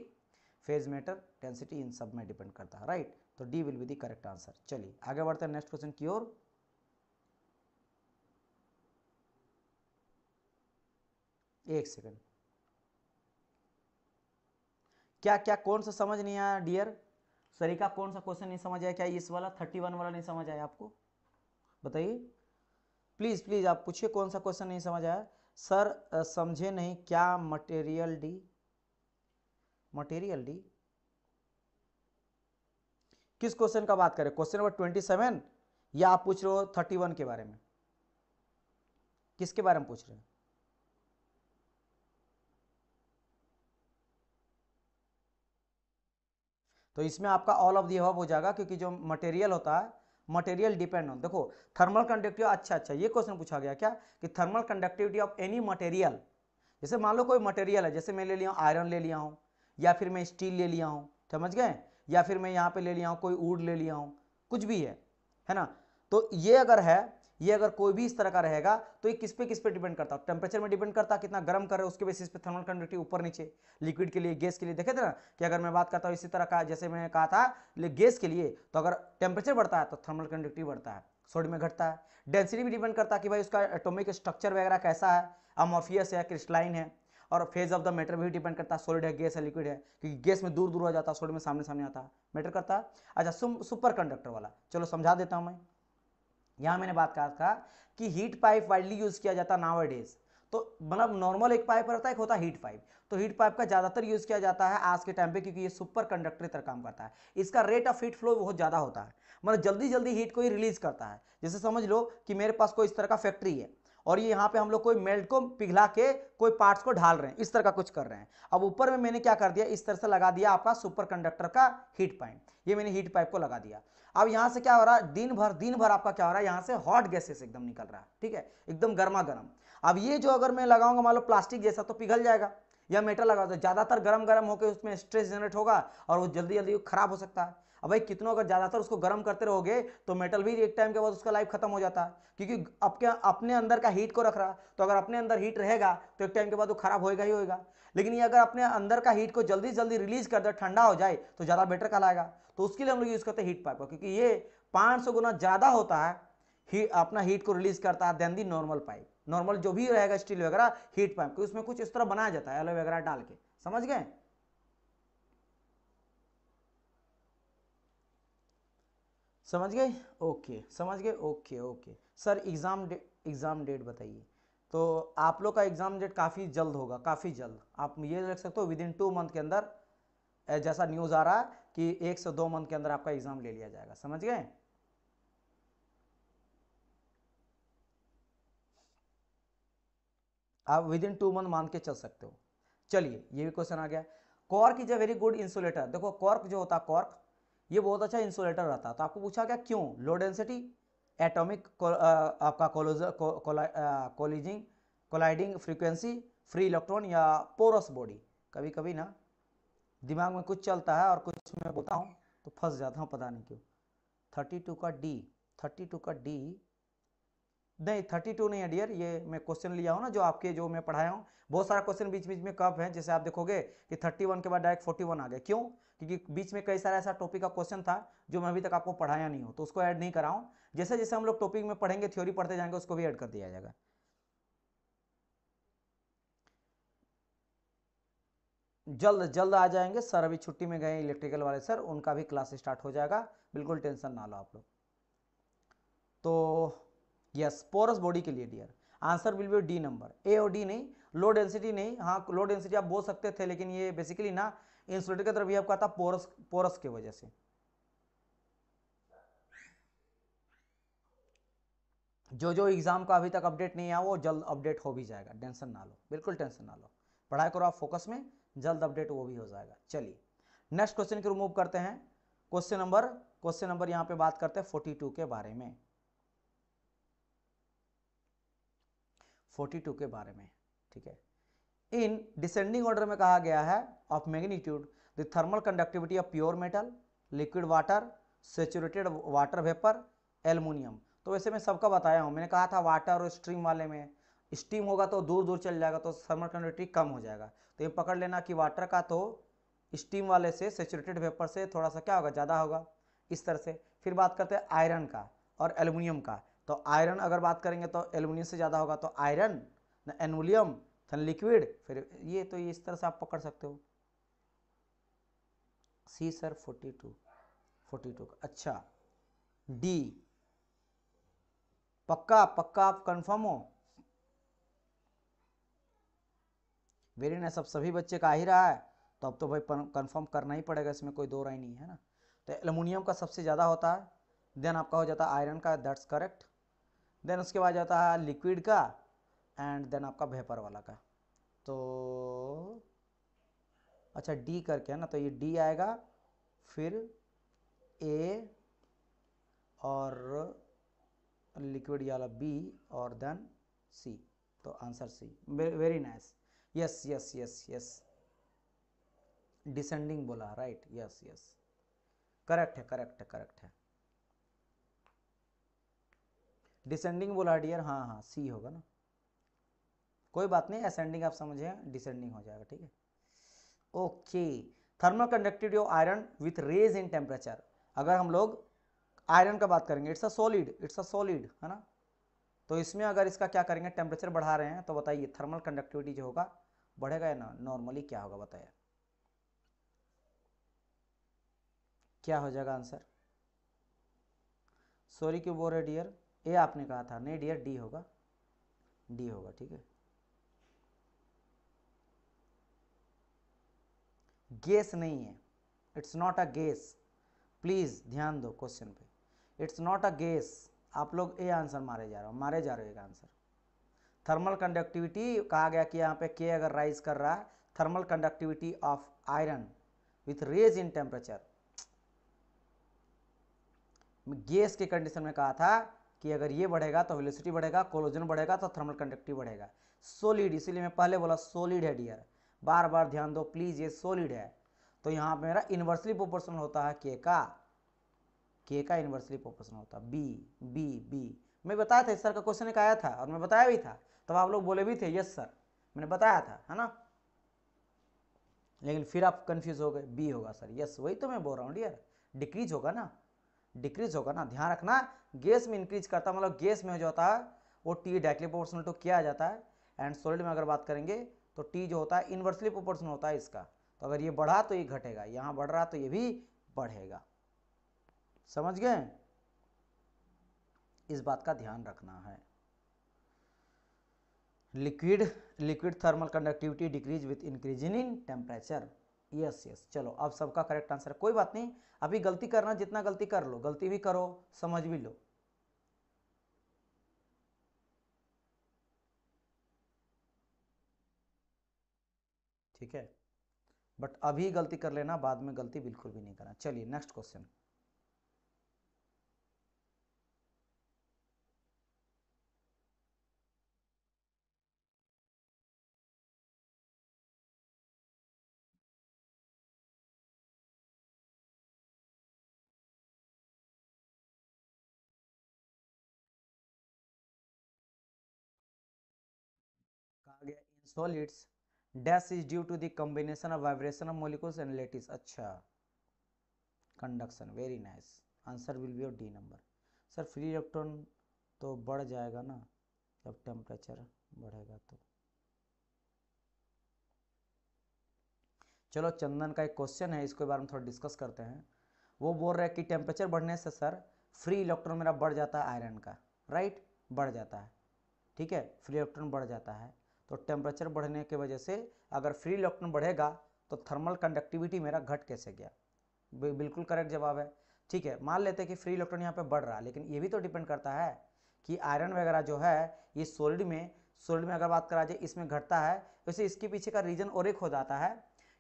phase matter density इन सब में डिपेंड करता है राइट तो D will be the correct answer चलिए आगे बढ़ते हैं नेक्स्ट क्वेश्चन की ओर एक सेकेंड क्या क्या कौन सा समझ नहीं आया डियर सरिका कौन सा क्वेश्चन नहीं समझ आया क्या इस वाला थर्टी वन वाला नहीं समझ आया आपको बताइए प्लीज़ प्लीज़ आप पूछिए कौन सा क्वेश्चन नहीं समझ आया सर समझे नहीं क्या मटेरियल डी मटेरियल डी किस क्वेश्चन का बात करें क्वेश्चन नंबर ट्वेंटी सेवन या आप पूछ रहे हो थर्टी वन के बारे में किसके बारे में पूछ रहे हैं तो इसमें आपका ऑल ऑफ दी हब हो जाएगा क्योंकि जो मटेरियल होता है मटेरियल डिपेंड ऑन देखो थर्मल कंडक्टिव अच्छा अच्छा ये क्वेश्चन पूछा गया क्या कि thermal conductivity of any material जैसे मान लो कोई मटेरियल है जैसे मैं ले लिया हूँ आयरन ले लिया हूँ या फिर मैं स्टील ले लिया हूँ समझ गए या फिर मैं यहाँ पे ले लिया हूँ कोई ऊड ले लिया हूँ कुछ भी है है ना तो ये अगर है ये अगर कोई भी इस तरह का रहेगा तो ये किस पे किस पे डिपेंड करता है टेम्परेचर में डिपेंड करता है कितना गर्म कर रहे हो उसके बेसिस पे थर्मल कंडक्टिविटी ऊपर नीचे लिक्विड के लिए गैस के लिए देखे थे ना कि अगर मैं बात करता हूँ इसी तरह का जैसे मैंने कहा था गैस के लिए तो अगर टेम्परेचर बढ़ता है तो थर्मल कंडक्टिविटी बढ़ता है सोडियम में घटता है डेंसिटी भी डिपेंड करता है कि भाई उसका एटोमिक स्ट्रक्चर वगैरह कैसा है अमोफियस है क्रिस्टलाइन है और फेज ऑफ द मैटर भी डिपेंड करता है सोलिड है गैस है लिक्विड है क्योंकि गैस में दूर दूर हो जाता है सोलिड में सामने सामने आता है मैटर करता है अच्छा सुपर कंडक्टर वाला चलो समझा देता हूँ मैं यहाँ मैंने बात कहा था कि हीट पाइप वाइडली यूज़ किया जाता नाव डेज तो मतलब नॉर्मल एक पाइप रहता है एक होता है हीट पाइप तो हीट पाइप का ज़्यादातर यूज़ किया जाता है आज के टाइम पे क्योंकि ये सुपर कंडक्टर तरह काम करता है इसका रेट ऑफ हीट फ्लो बहुत ज़्यादा होता है मतलब जल्दी जल्दी हीट को ही रिलीज़ करता है जैसे समझ लो कि मेरे पास कोई इस तरह का फैक्ट्री है और ये यहाँ पे हम लोग कोई मेल्ट को पिघला के कोई पार्ट्स को ढाल रहे हैं इस तरह का कुछ कर रहे हैं अब ऊपर में मैंने क्या कर दिया इस तरह से लगा दिया आपका सुपर कंडक्टर का हीट पाइप ये मैंने हीट पाइप को लगा दिया अब यहाँ से क्या हो रहा है दिन भर दिन भर आपका क्या हो रहा है यहाँ से हॉट गैसेस एकदम निकल रहा है ठीक है एकदम गर्मा गर्म अब ये जो अगर मैं लगाऊंगा मान लो प्लास्टिक जैसा तो पिघल जाएगा या मेटल लगा तो ज़्यादातर गर्म गर्म होकर उसमें स्ट्रेस जनरेट होगा और वो जल्दी जल्दी खराब हो सकता है अब भाई कितनों अगर ज़्यादातर उसको गर्म करते रहोगे तो मेटल भी एक टाइम के बाद उसका लाइफ खत्म हो जाता है क्योंकि आपके अपने अंदर का हीट को रख रहा तो अगर अपने अंदर हीट रहेगा तो एक टाइम के बाद वो खराब होएगा ही होएगा लेकिन ये अगर अपने अंदर का हीट को जल्दी जल्दी रिलीज कर दे ठंडा हो जाए तो ज़्यादा बेटर कहलाएगा तो उसके लिए हम लोग यूज़ करते हैं हीट पाइप का क्योंकि ये पाँच गुना ज़्यादा होता है ही अपना हीट को रिलीज करता है then the normal pipe normal जो भी रहेगा स्टील वगैरह हीट पाइप उसमें कुछ इस तरह बनाया जाता है एलो वगैरह डाल के समझ गए समझ गए ओके समझ गए okay okay sir exam date exam date बताइए तो आप लोग का एग्ज़ाम डेट काफ़ी जल्द होगा काफ़ी जल्द आप ये रख सकते हो विद इन टू मंथ के अंदर जैसा न्यूज़ आ रहा है कि एक से दो मंथ के अंदर आपका एग्ज़ाम ले लिया जाएगा समझ गए आप विद इन टू मंथ मान के चल सकते हो चलिए ये भी क्वेश्चन आ गया cork is a very good insulator देखो कॉर्क जो होता है कॉर्क ये बहुत अच्छा इंसुलेटर रहता है तो आपको पूछा गया क्यों लो डेंसिटी एटॉमिक आपका colliding colliding frequency free electron या पोरस बॉडी कभी कभी ना दिमाग में कुछ चलता है और कुछ मैं बोलता हूँ तो फंस जाता हूँ पता नहीं क्यों थर्टी टू का डी थर्टी टू का डी नहीं थर्टी टू नहीं है डियर ये मैं क्वेश्चन लिया हूँ ना जो आपके जो मैं पढ़ाया हूँ बहुत सारा क्वेश्चन बीच बीच में कब है जैसे आप देखोगे कि थर्टी वन के बाद डायरेक्ट फोर्टी वन आ गए क्यों क्योंकि बीच में कई सारा ऐसा टॉपिक का क्वेश्चन था जो मैं अभी तक आपको पढ़ाया नहीं हूँ तो उसको ऐड नहीं कराऊँ जैसे जैसे हम लोग टॉपिक में पढ़ेंगे थ्योरी पढ़ते जाएंगे उसको भी ऐड कर दिया जाएगा जल्द जल्द आ जाएंगे सर अभी छुट्टी में गए इलेक्ट्रिकल वाले सर उनका भी क्लास स्टार्ट हो जाएगा बिल्कुल टेंशन ना लो आप लोग तो यस पोरस बॉडी के लिए dear answer will be D number A और डी नहीं लो डेंसिटी नहीं हाँ लो डेंसिटी आप बोल सकते थे लेकिन ये बेसिकली ना इंसुलेटर की तरफ भी आपका था पोरस पोरस की वजह से जो जो एग्ज़ाम का अभी तक अपडेट नहीं आया वो जल्द अपडेट हो भी जाएगा टेंशन ना लो बिल्कुल टेंशन ना लो पढ़ाई करो आप फोकस में जल्द अपडेट वो भी हो जाएगा चलिए नेक्स्ट क्वेश्चन के रिमूव करते हैं क्वेश्चन नंबर क्वेश्चन नंबर यहाँ पे बात करते हैं 42 के बारे में 42 के बारे में ठीक है इन डिसेंडिंग ऑर्डर में कहा गया है of magnitude the thermal conductivity of pure metal liquid water saturated water vapour aluminium तो वैसे मैं सबका बताया हूँ मैंने कहा था वाटर और स्ट्रीम वाले में स्टीम होगा तो दूर दूर चल जाएगा तो थर्मल कंडक्टिविटी कम हो जाएगा तो ये पकड़ लेना कि वाटर का तो स्टीम वाले से सेचुरेटेड वेपर से थोड़ा सा क्या होगा ज़्यादा होगा इस तरह से फिर बात करते हैं आयरन का और एल्यूमिनियम का तो आयरन अगर बात करेंगे तो एलुमिनियम से ज़्यादा होगा तो आयरन एनुलियम फिर लिक्विड फिर ये तो ये इस तरह से आप पकड़ सकते हो C sir forty two forty two का अच्छा डी पक्का पक्का आप कंफर्म हो वेरी नाइस अब सभी बच्चे का ही रहा है तो अब तो भाई कंफर्म करना ही पड़ेगा इसमें कोई दो राय नहीं है ना तो एलुमिनियम का सबसे ज़्यादा होता है देन आपका हो जाता है आयरन का दैट्स करेक्ट देन उसके बाद जाता है लिक्विड का एंड देन आपका वेपर वाला का तो अच्छा डी करके है ना तो ये डी आएगा फिर ए और लिक्विड वाला बी और देन सी तो answer C very nice yes yes yes yes descending बोला राइट यस यस करेक्ट है करेक्ट है करेक्ट है डिसेंडिंग बोला डियर हाँ हाँ सी होगा ना कोई बात नहीं असेंडिंग आप समझे डिसेंडिंग हो जाएगा ठीक है okay thermal conductivity of iron with rise in temperature अगर हम लोग आयरन का बात करेंगे it's a solid it's a solid है ना तो इसमें अगर इसका क्या करेंगे टेम्परेचर बढ़ा रहे हैं तो बताइए थर्मल कंडक्टिविटी जो होगा बढ़ेगा या ना नॉर्मली क्या होगा बताइए क्या हो जाएगा आंसर सॉरी क्यों बोल रहे डियर ए आपने कहा था नहीं डियर डी होगा डी होगा ठीक है गेस नहीं है it's not a guess please ध्यान दो क्वेश्चन पे इट्स नॉट अ गेस आप लोग ए आंसर मारे जा रहे हो मारे जा रहे हो एक आंसर थर्मल कंडक्टिविटी कहा गया कि यहाँ पे के अगर राइज कर रहा है thermal conductivity of iron with rise in temperature gas के कंडीशन में कहा था कि अगर ये बढ़ेगा तो वेलोसिटी बढ़ेगा कोलोजन बढ़ेगा तो थर्मल कंडक्टिव बढ़ेगा सोलिड इसीलिए मैं पहले बोला सोलिड है डियर बार बार ध्यान दो प्लीज़ ये सोलिड है तो यहाँ पे मेरा इन्वर्सली प्रोपोर्शनल होता है के का के का इन्वर्सली प्रोपोर्शनल होता है बी बी बी मैं बताया था इस सर का क्वेश्चन एक आया था और मैं बताया भी था तब आप लोग बोले भी थे यस सर मैंने बताया था है ना लेकिन फिर आप कंफ्यूज हो गए बी होगा सर यस वही तो मैं बोल रहा हूँ डियर डिक्रीज होगा ना डिक्रीज होगा ना ध्यान रखना गैस में इंक्रीज करता मतलब गैस में हो जाता है वो टी डायरेक्टली प्रोपोर्शनल टू किया जाता है एंड सॉलिड में अगर बात करेंगे तो टी जो होता है इन्वर्सली प्रोपोर्शनल होता है इसका तो अगर ये बढ़ा तो ये घटेगा यहाँ बढ़ रहा तो ये भी बढ़ेगा समझ गए इस बात का ध्यान रखना है liquid liquid thermal conductivity decrease with increasing in temperature yes yes चलो अब सबका करेक्ट आंसर है कोई बात नहीं अभी गलती करना जितना गलती कर लो गलती भी करो समझ भी लो ठीक है बट अभी गलती कर लेना बाद में गलती बिल्कुल भी नहीं करना चलिए next question solids dash is due to the combination of vibration of molecules and lattice अच्छा conduction very nice answer will be your D number sir free electron तो बढ़ जाएगा ना जब टेम्परेचर बढ़ेगा तो चलो चंदन का एक क्वेश्चन है इसके बारे में थोड़ा डिस्कस करते हैं वो बोल रहा है कि टेम्परेचर बढ़ने से सर फ्री इलेक्ट्रॉन मेरा बढ़ जाता है आयरन का राइट बढ़ जाता है ठीक है फ्री इलेक्ट्रॉन बढ़ जाता है तो टेम्परेचर बढ़ने की वजह से अगर फ्री इलेक्ट्रॉन बढ़ेगा तो थर्मल कंडक्टिविटी मेरा घट कैसे गया बिल्कुल करेक्ट जवाब है ठीक है मान लेते हैं कि फ्री इलेक्ट्रॉन यहाँ पे बढ़ रहा है लेकिन ये भी तो डिपेंड करता है कि आयरन वगैरह जो है ये सोल्ड में सोल्ड में अगर बात करा जाए इसमें घटता है वैसे इसके पीछे का रीजन और एक हो जाता है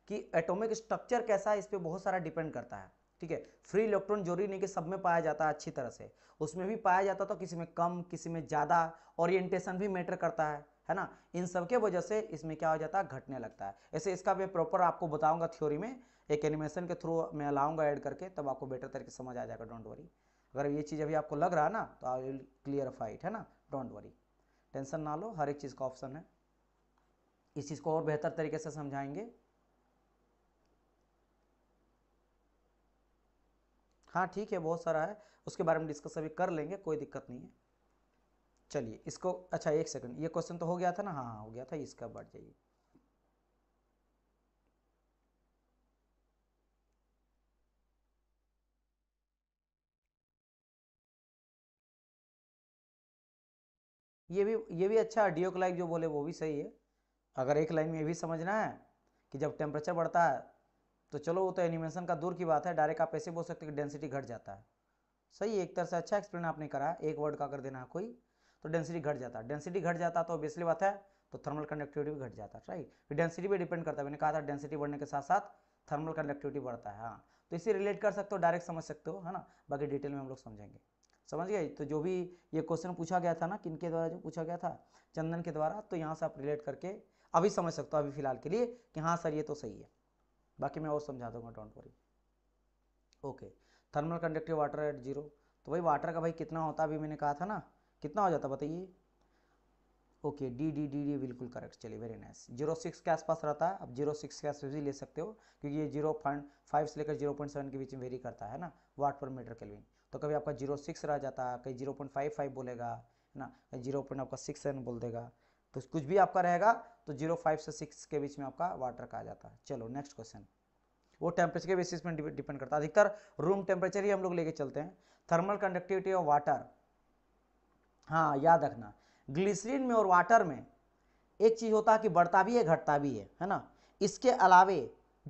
कि एटोमिक स्ट्रक्चर कैसा है इस पर बहुत सारा डिपेंड करता है ठीक है फ्री इलेक्ट्रॉन जरूरी नहीं कि सब में पाया जाता है अच्छी तरह से उसमें भी पाया जाता तो किसी में कम किसी में ज़्यादा ओरिएंटेशन भी मैटर करता है है ना इन सब के वजह से इसमें क्या हो जाता है घटने लगता है ऐसे इसका मैं प्रॉपर आपको बताऊंगा थ्योरी में एक एनिमेशन के थ्रू मैं लाऊंगा ऐड करके तब आपको बेटर तरीके समझ आ जाएगा डोंट वरी अगर ये चीज़ अभी आपको लग रहा है ना तो आई विल क्लियर फाइट है ना डोंट वरी टेंशन ना लो हर एक चीज़ का ऑप्शन है इस चीज़ को और बेहतर तरीके से समझाएंगे हाँ ठीक है बहुत सारा है उसके बारे में डिस्कस अभी कर लेंगे कोई दिक्कत नहीं है चलिए इसको अच्छा एक सेकंड ये क्वेश्चन तो हो गया था ना हाँ, हाँ हो गया था इसका बढ़ जाइए ये भी ये भी अच्छा डी क्लाइव जो बोले वो भी सही है अगर एक लाइन में ये भी समझना है कि जब टेम्परेचर बढ़ता है तो चलो वो तो एनिमेशन का दूर की बात है डायरेक्ट आप ऐसे बोल सकते हैं कि डेंसिटी घट जाता है सही एक तरह से अच्छा एक्सप्लेन आपने करा एक वर्ड का कर देना है कोई तो डेंसिटी घट जाता है डेंसिटी घट जाता तो ऑब्वियसली बात है तो थर्मल कंडक्टिविटी भी घट जाता है राइट फिर डेंसिटी भी डिपेंड करता है मैंने कहा था डेंसिटी बढ़ने के साथ साथ थर्मल कंडक्टिविटी बढ़ता है हाँ तो इसे रिलेट कर सकते हो डायरेक्ट समझ सकते हो है ना बाकी डिटेल में हम लोग समझेंगे समझ गए तो जो भी ये क्वेश्चन पूछा गया था ना किन के द्वारा जो पूछा गया था चंदन के द्वारा तो यहाँ से आप रिलेट करके अभी समझ सकते हो अभी फिलहाल के लिए कि हाँ सर ये तो सही है बाकी मैं और समझा दूंगा don't worry okay thermal conductive water at zero तो भाई वाटर का भाई कितना होता अभी मैंने कहा था ना कितना हो जाता बताइए okay D D D D बिल्कुल करेक्ट चलिए वेरी नाइस जीरो सिक्स के आसपास रहता है अब जीरो सिक्स के आसपास भी ले सकते हो क्योंकि ये जीरो पॉइंट फाइव से लेकर जीरो पॉइंट सेवन के बीच में वेरी करता है ना वाट पर मीटर केल्विन तो कभी आपका जीरो सिक्स रह जाता है कहीं जीरो पॉइंट फाइव फाइव बोलेगा है ना कहीं जीरो पॉइंट आपका सिक्स सेवन बोल देगा तो कुछ भी आपका रहेगा तो जीरो फाइव से सिक्स के बीच में आपका वाटर का आ जाता है चलो नेक्स्ट क्वेश्चन वो टेम्परेचर के बेसिस में डिपेंड करता है अधिकतर रूम टेम्परेचर ही हम लोग लेके चलते हैं थर्मल कंडक्टिविटी ऑफ वाटर हाँ याद रखना ग्लिसरीन में और वाटर में एक चीज़ होता है कि बढ़ता भी है घटता भी है है ना इसके अलावे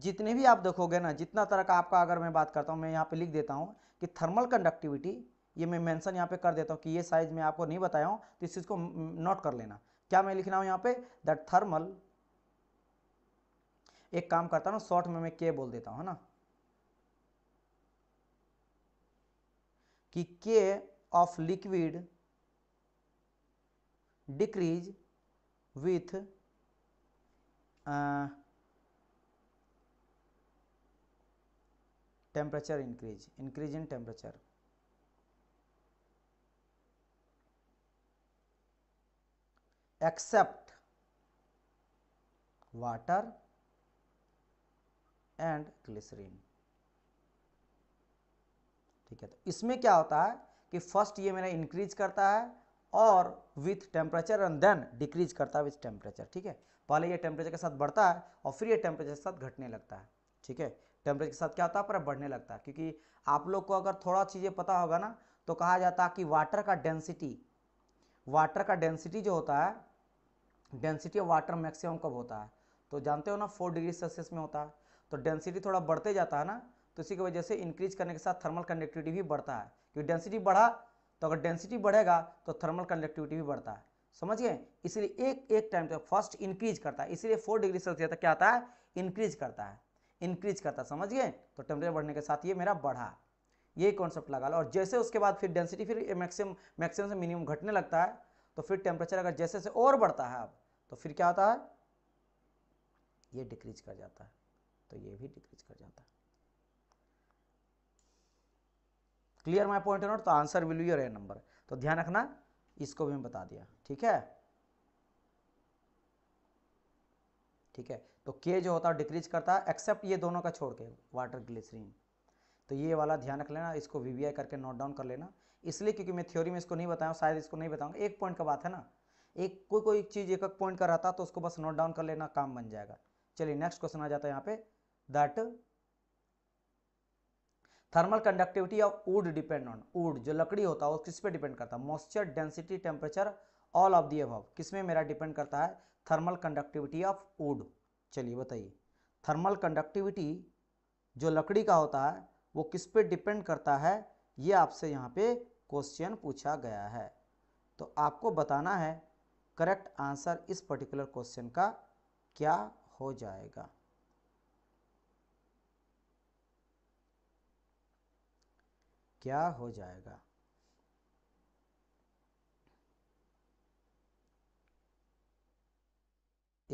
जितने भी आप देखोगे ना जितना तरह का आपका अगर मैं बात करता हूँ मैं यहाँ पे लिख देता हूँ कि थर्मल कंडक्टिविटी ये मैं मेंशन यहाँ पे कर देता हूँ कि ये साइज मैं आपको नहीं बताया हूँ तो इस चीज़ को नोट कर लेना क्या मैं लिख रहा हूँ यहाँ पे दैट थर्मल एक काम करता हूँ शॉर्ट में मैं के बोल देता हूँ है ना कि के of liquid decrease with uh, temperature increase increase in temperature except water and glycerine ठीक है तो इसमें क्या होता है कि फर्स्ट ये मेरा इंक्रीज करता है और with temperature and then decrease करता है विथ टेम्परेचर ठीक है पहले ये टेम्परेचर के साथ बढ़ता है और फिर ये टेम्परेचर के साथ घटने लगता है ठीक है टेम्परेचर के साथ क्या होता है पर बढ़ने लगता है क्योंकि आप लोग को अगर थोड़ा चीज़ें पता होगा ना तो कहा जाता है कि वाटर का डेंसिटी वाटर का डेंसिटी जो होता है डेंसिटी ऑफ वाटर मैक्सिमम कब होता है तो जानते हो ना फोर डिग्री सेल्सियस में होता है तो डेंसिटी थोड़ा बढ़ते जाता है ना तो इसी की वजह से इंक्रीज करने के साथ थर्मल कंडक्टिविटी भी बढ़ता है क्योंकि डेंसिटी बढ़ा तो अगर डेंसिटी बढ़ेगा तो थर्मल कंडक्टिविटी भी बढ़ता है समझ गए इसलिए एक एक टाइम तक फर्स्ट इंक्रीज करता है इसलिए फोर डिग्री सेल्सियस तक क्या आता है इंक्रीज करता है इंक्रीज करता है समझ गए तो टेम्परेचर बढ़ने के साथ ये मेरा बढ़ा ये कॉन्सेप्ट लगा लो और जैसे उसके बाद फिर डेंसिटी फिर मैक्सिमम मैक्सिमम से मिनिमम घटने लगता है तो फिर टेम्परेचर अगर जैसे जैसे और बढ़ता है अब तो फिर क्या होता है ये डिक्रीज कर जाता है तो ये भी डिक्रीज कर जाता है क्लियर माई पॉइंट नोट तो answer will your A number तो ध्यान रखना इसको भी मैं बता दिया ठीक है ठीक है तो के जो होता है डिक्रीज करता है एक्सेप्ट ये दोनों का छोड़ के वाटर ग्लिसरीन तो ये वाला ध्यान रख लेना इसको वी करके नोट डाउन कर लेना इसलिए क्योंकि मैं थ्योरी में इसको नहीं बताऊँ शायद इसको नहीं बताऊंगा एक पॉइंट का बात है ना एक कोई कोई चीज़ एक एक पॉइंट का रहता तो उसको बस नोट डाउन कर लेना काम बन जाएगा चलिए नेक्स्ट क्वेश्चन आ जाता है यहाँ पे that thermal conductivity of wood depend on wood जो लकड़ी होता है वो किस पे डिपेंड करता है moisture density temperature all of the above किस में मेरा डिपेंड करता है थर्मल कंडक्टिविटी ऑफ वुड चलिए बताइए थर्मल कंडक्टिविटी जो लकड़ी का होता है वो किस पे डिपेंड करता है ये आपसे यहाँ पे क्वेश्चन पूछा गया है तो आपको बताना है करेक्ट आंसर इस पर्टिकुलर क्वेश्चन का क्या हो जाएगा क्या हो जाएगा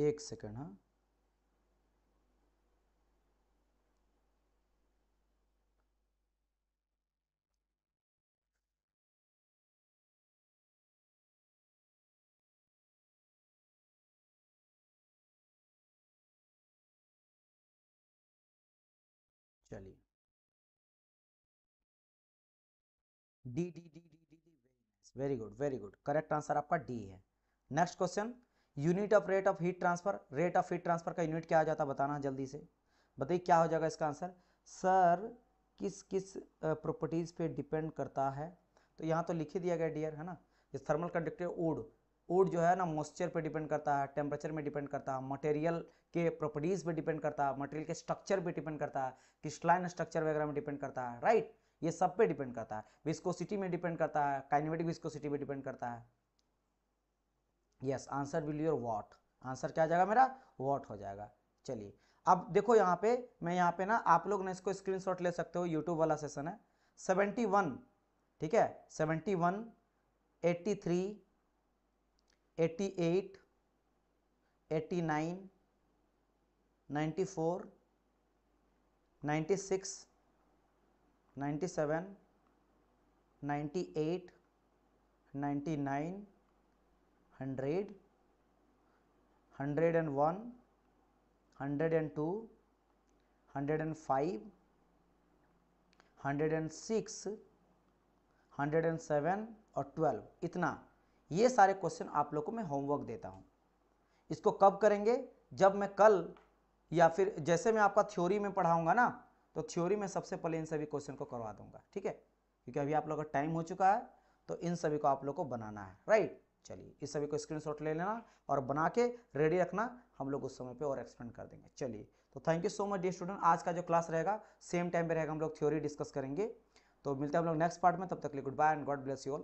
एक सेकेंड हाँ D D D D D D very good very good correct answer आपका डी है next question unit of rate of heat transfer rate of heat transfer का यूनिट क्या हो जाता है बताना जल्दी से बताइए क्या हो जाएगा इसका आंसर सर किस किस प्रॉपर्टीज़ पे डिपेंड करता है तो यहाँ तो लिख ही दिया गया डियर है ना ये थर्मल कंडक्टर ओड ओड जो है ना मॉइस्चर पे डिपेंड करता है टेम्परेचर में डिपेंड करता है मटेरियल के प्रॉपर्टीज़ पे डिपेंड करता है मटेरियल के स्ट्रक्चर पे डिपेंड करता है क्रिस्टलाइन स्ट्रक्चर वगैरह में डिपेंड करता है राइट ये सब पे डिपेंड करता है विस्कोसिटी में डिपेंड करता है काइनेमेटिक विस्कोसिटी पे डिपेंड करता है yes answer will your watt answer क्या जाएगा मेरा वॉट हो जाएगा चलिए अब देखो यहाँ पे मैं यहाँ पे ना आप लोग ना इसको स्क्रीनशॉट ले सकते हो यूट्यूब वाला सेशन है सेवेंटी वन ठीक है seventy one eighty three eighty eight eighty nine ninety four ninety six hundred and five hundred and six hundred and seven और ट्वेल्व इतना ये सारे क्वेश्चन आप लोगों को मैं होमवर्क देता हूँ इसको कब करेंगे जब मैं कल या फिर जैसे मैं आपका थ्योरी में पढ़ाऊँगा ना तो थ्योरी में सबसे पहले इन सभी क्वेश्चन को करवा दूंगा ठीक है क्योंकि अभी आप लोग का टाइम हो चुका है तो इन सभी को आप लोग को बनाना है राइट चलिए इस सभी को स्क्रीनशॉट ले लेना और बना के रेडी रखना हम लोग उस समय पे और एक्सप्लेन कर देंगे चलिए तो thank you so much the student आज का जो क्लास रहेगा सेम टाइम पे रहेगा हम लोग थ्योरी डिस्कस करेंगे तो मिलते हैं हम लोग नेक्स्ट पार्ट में तब तक लिए good bye and god bless you all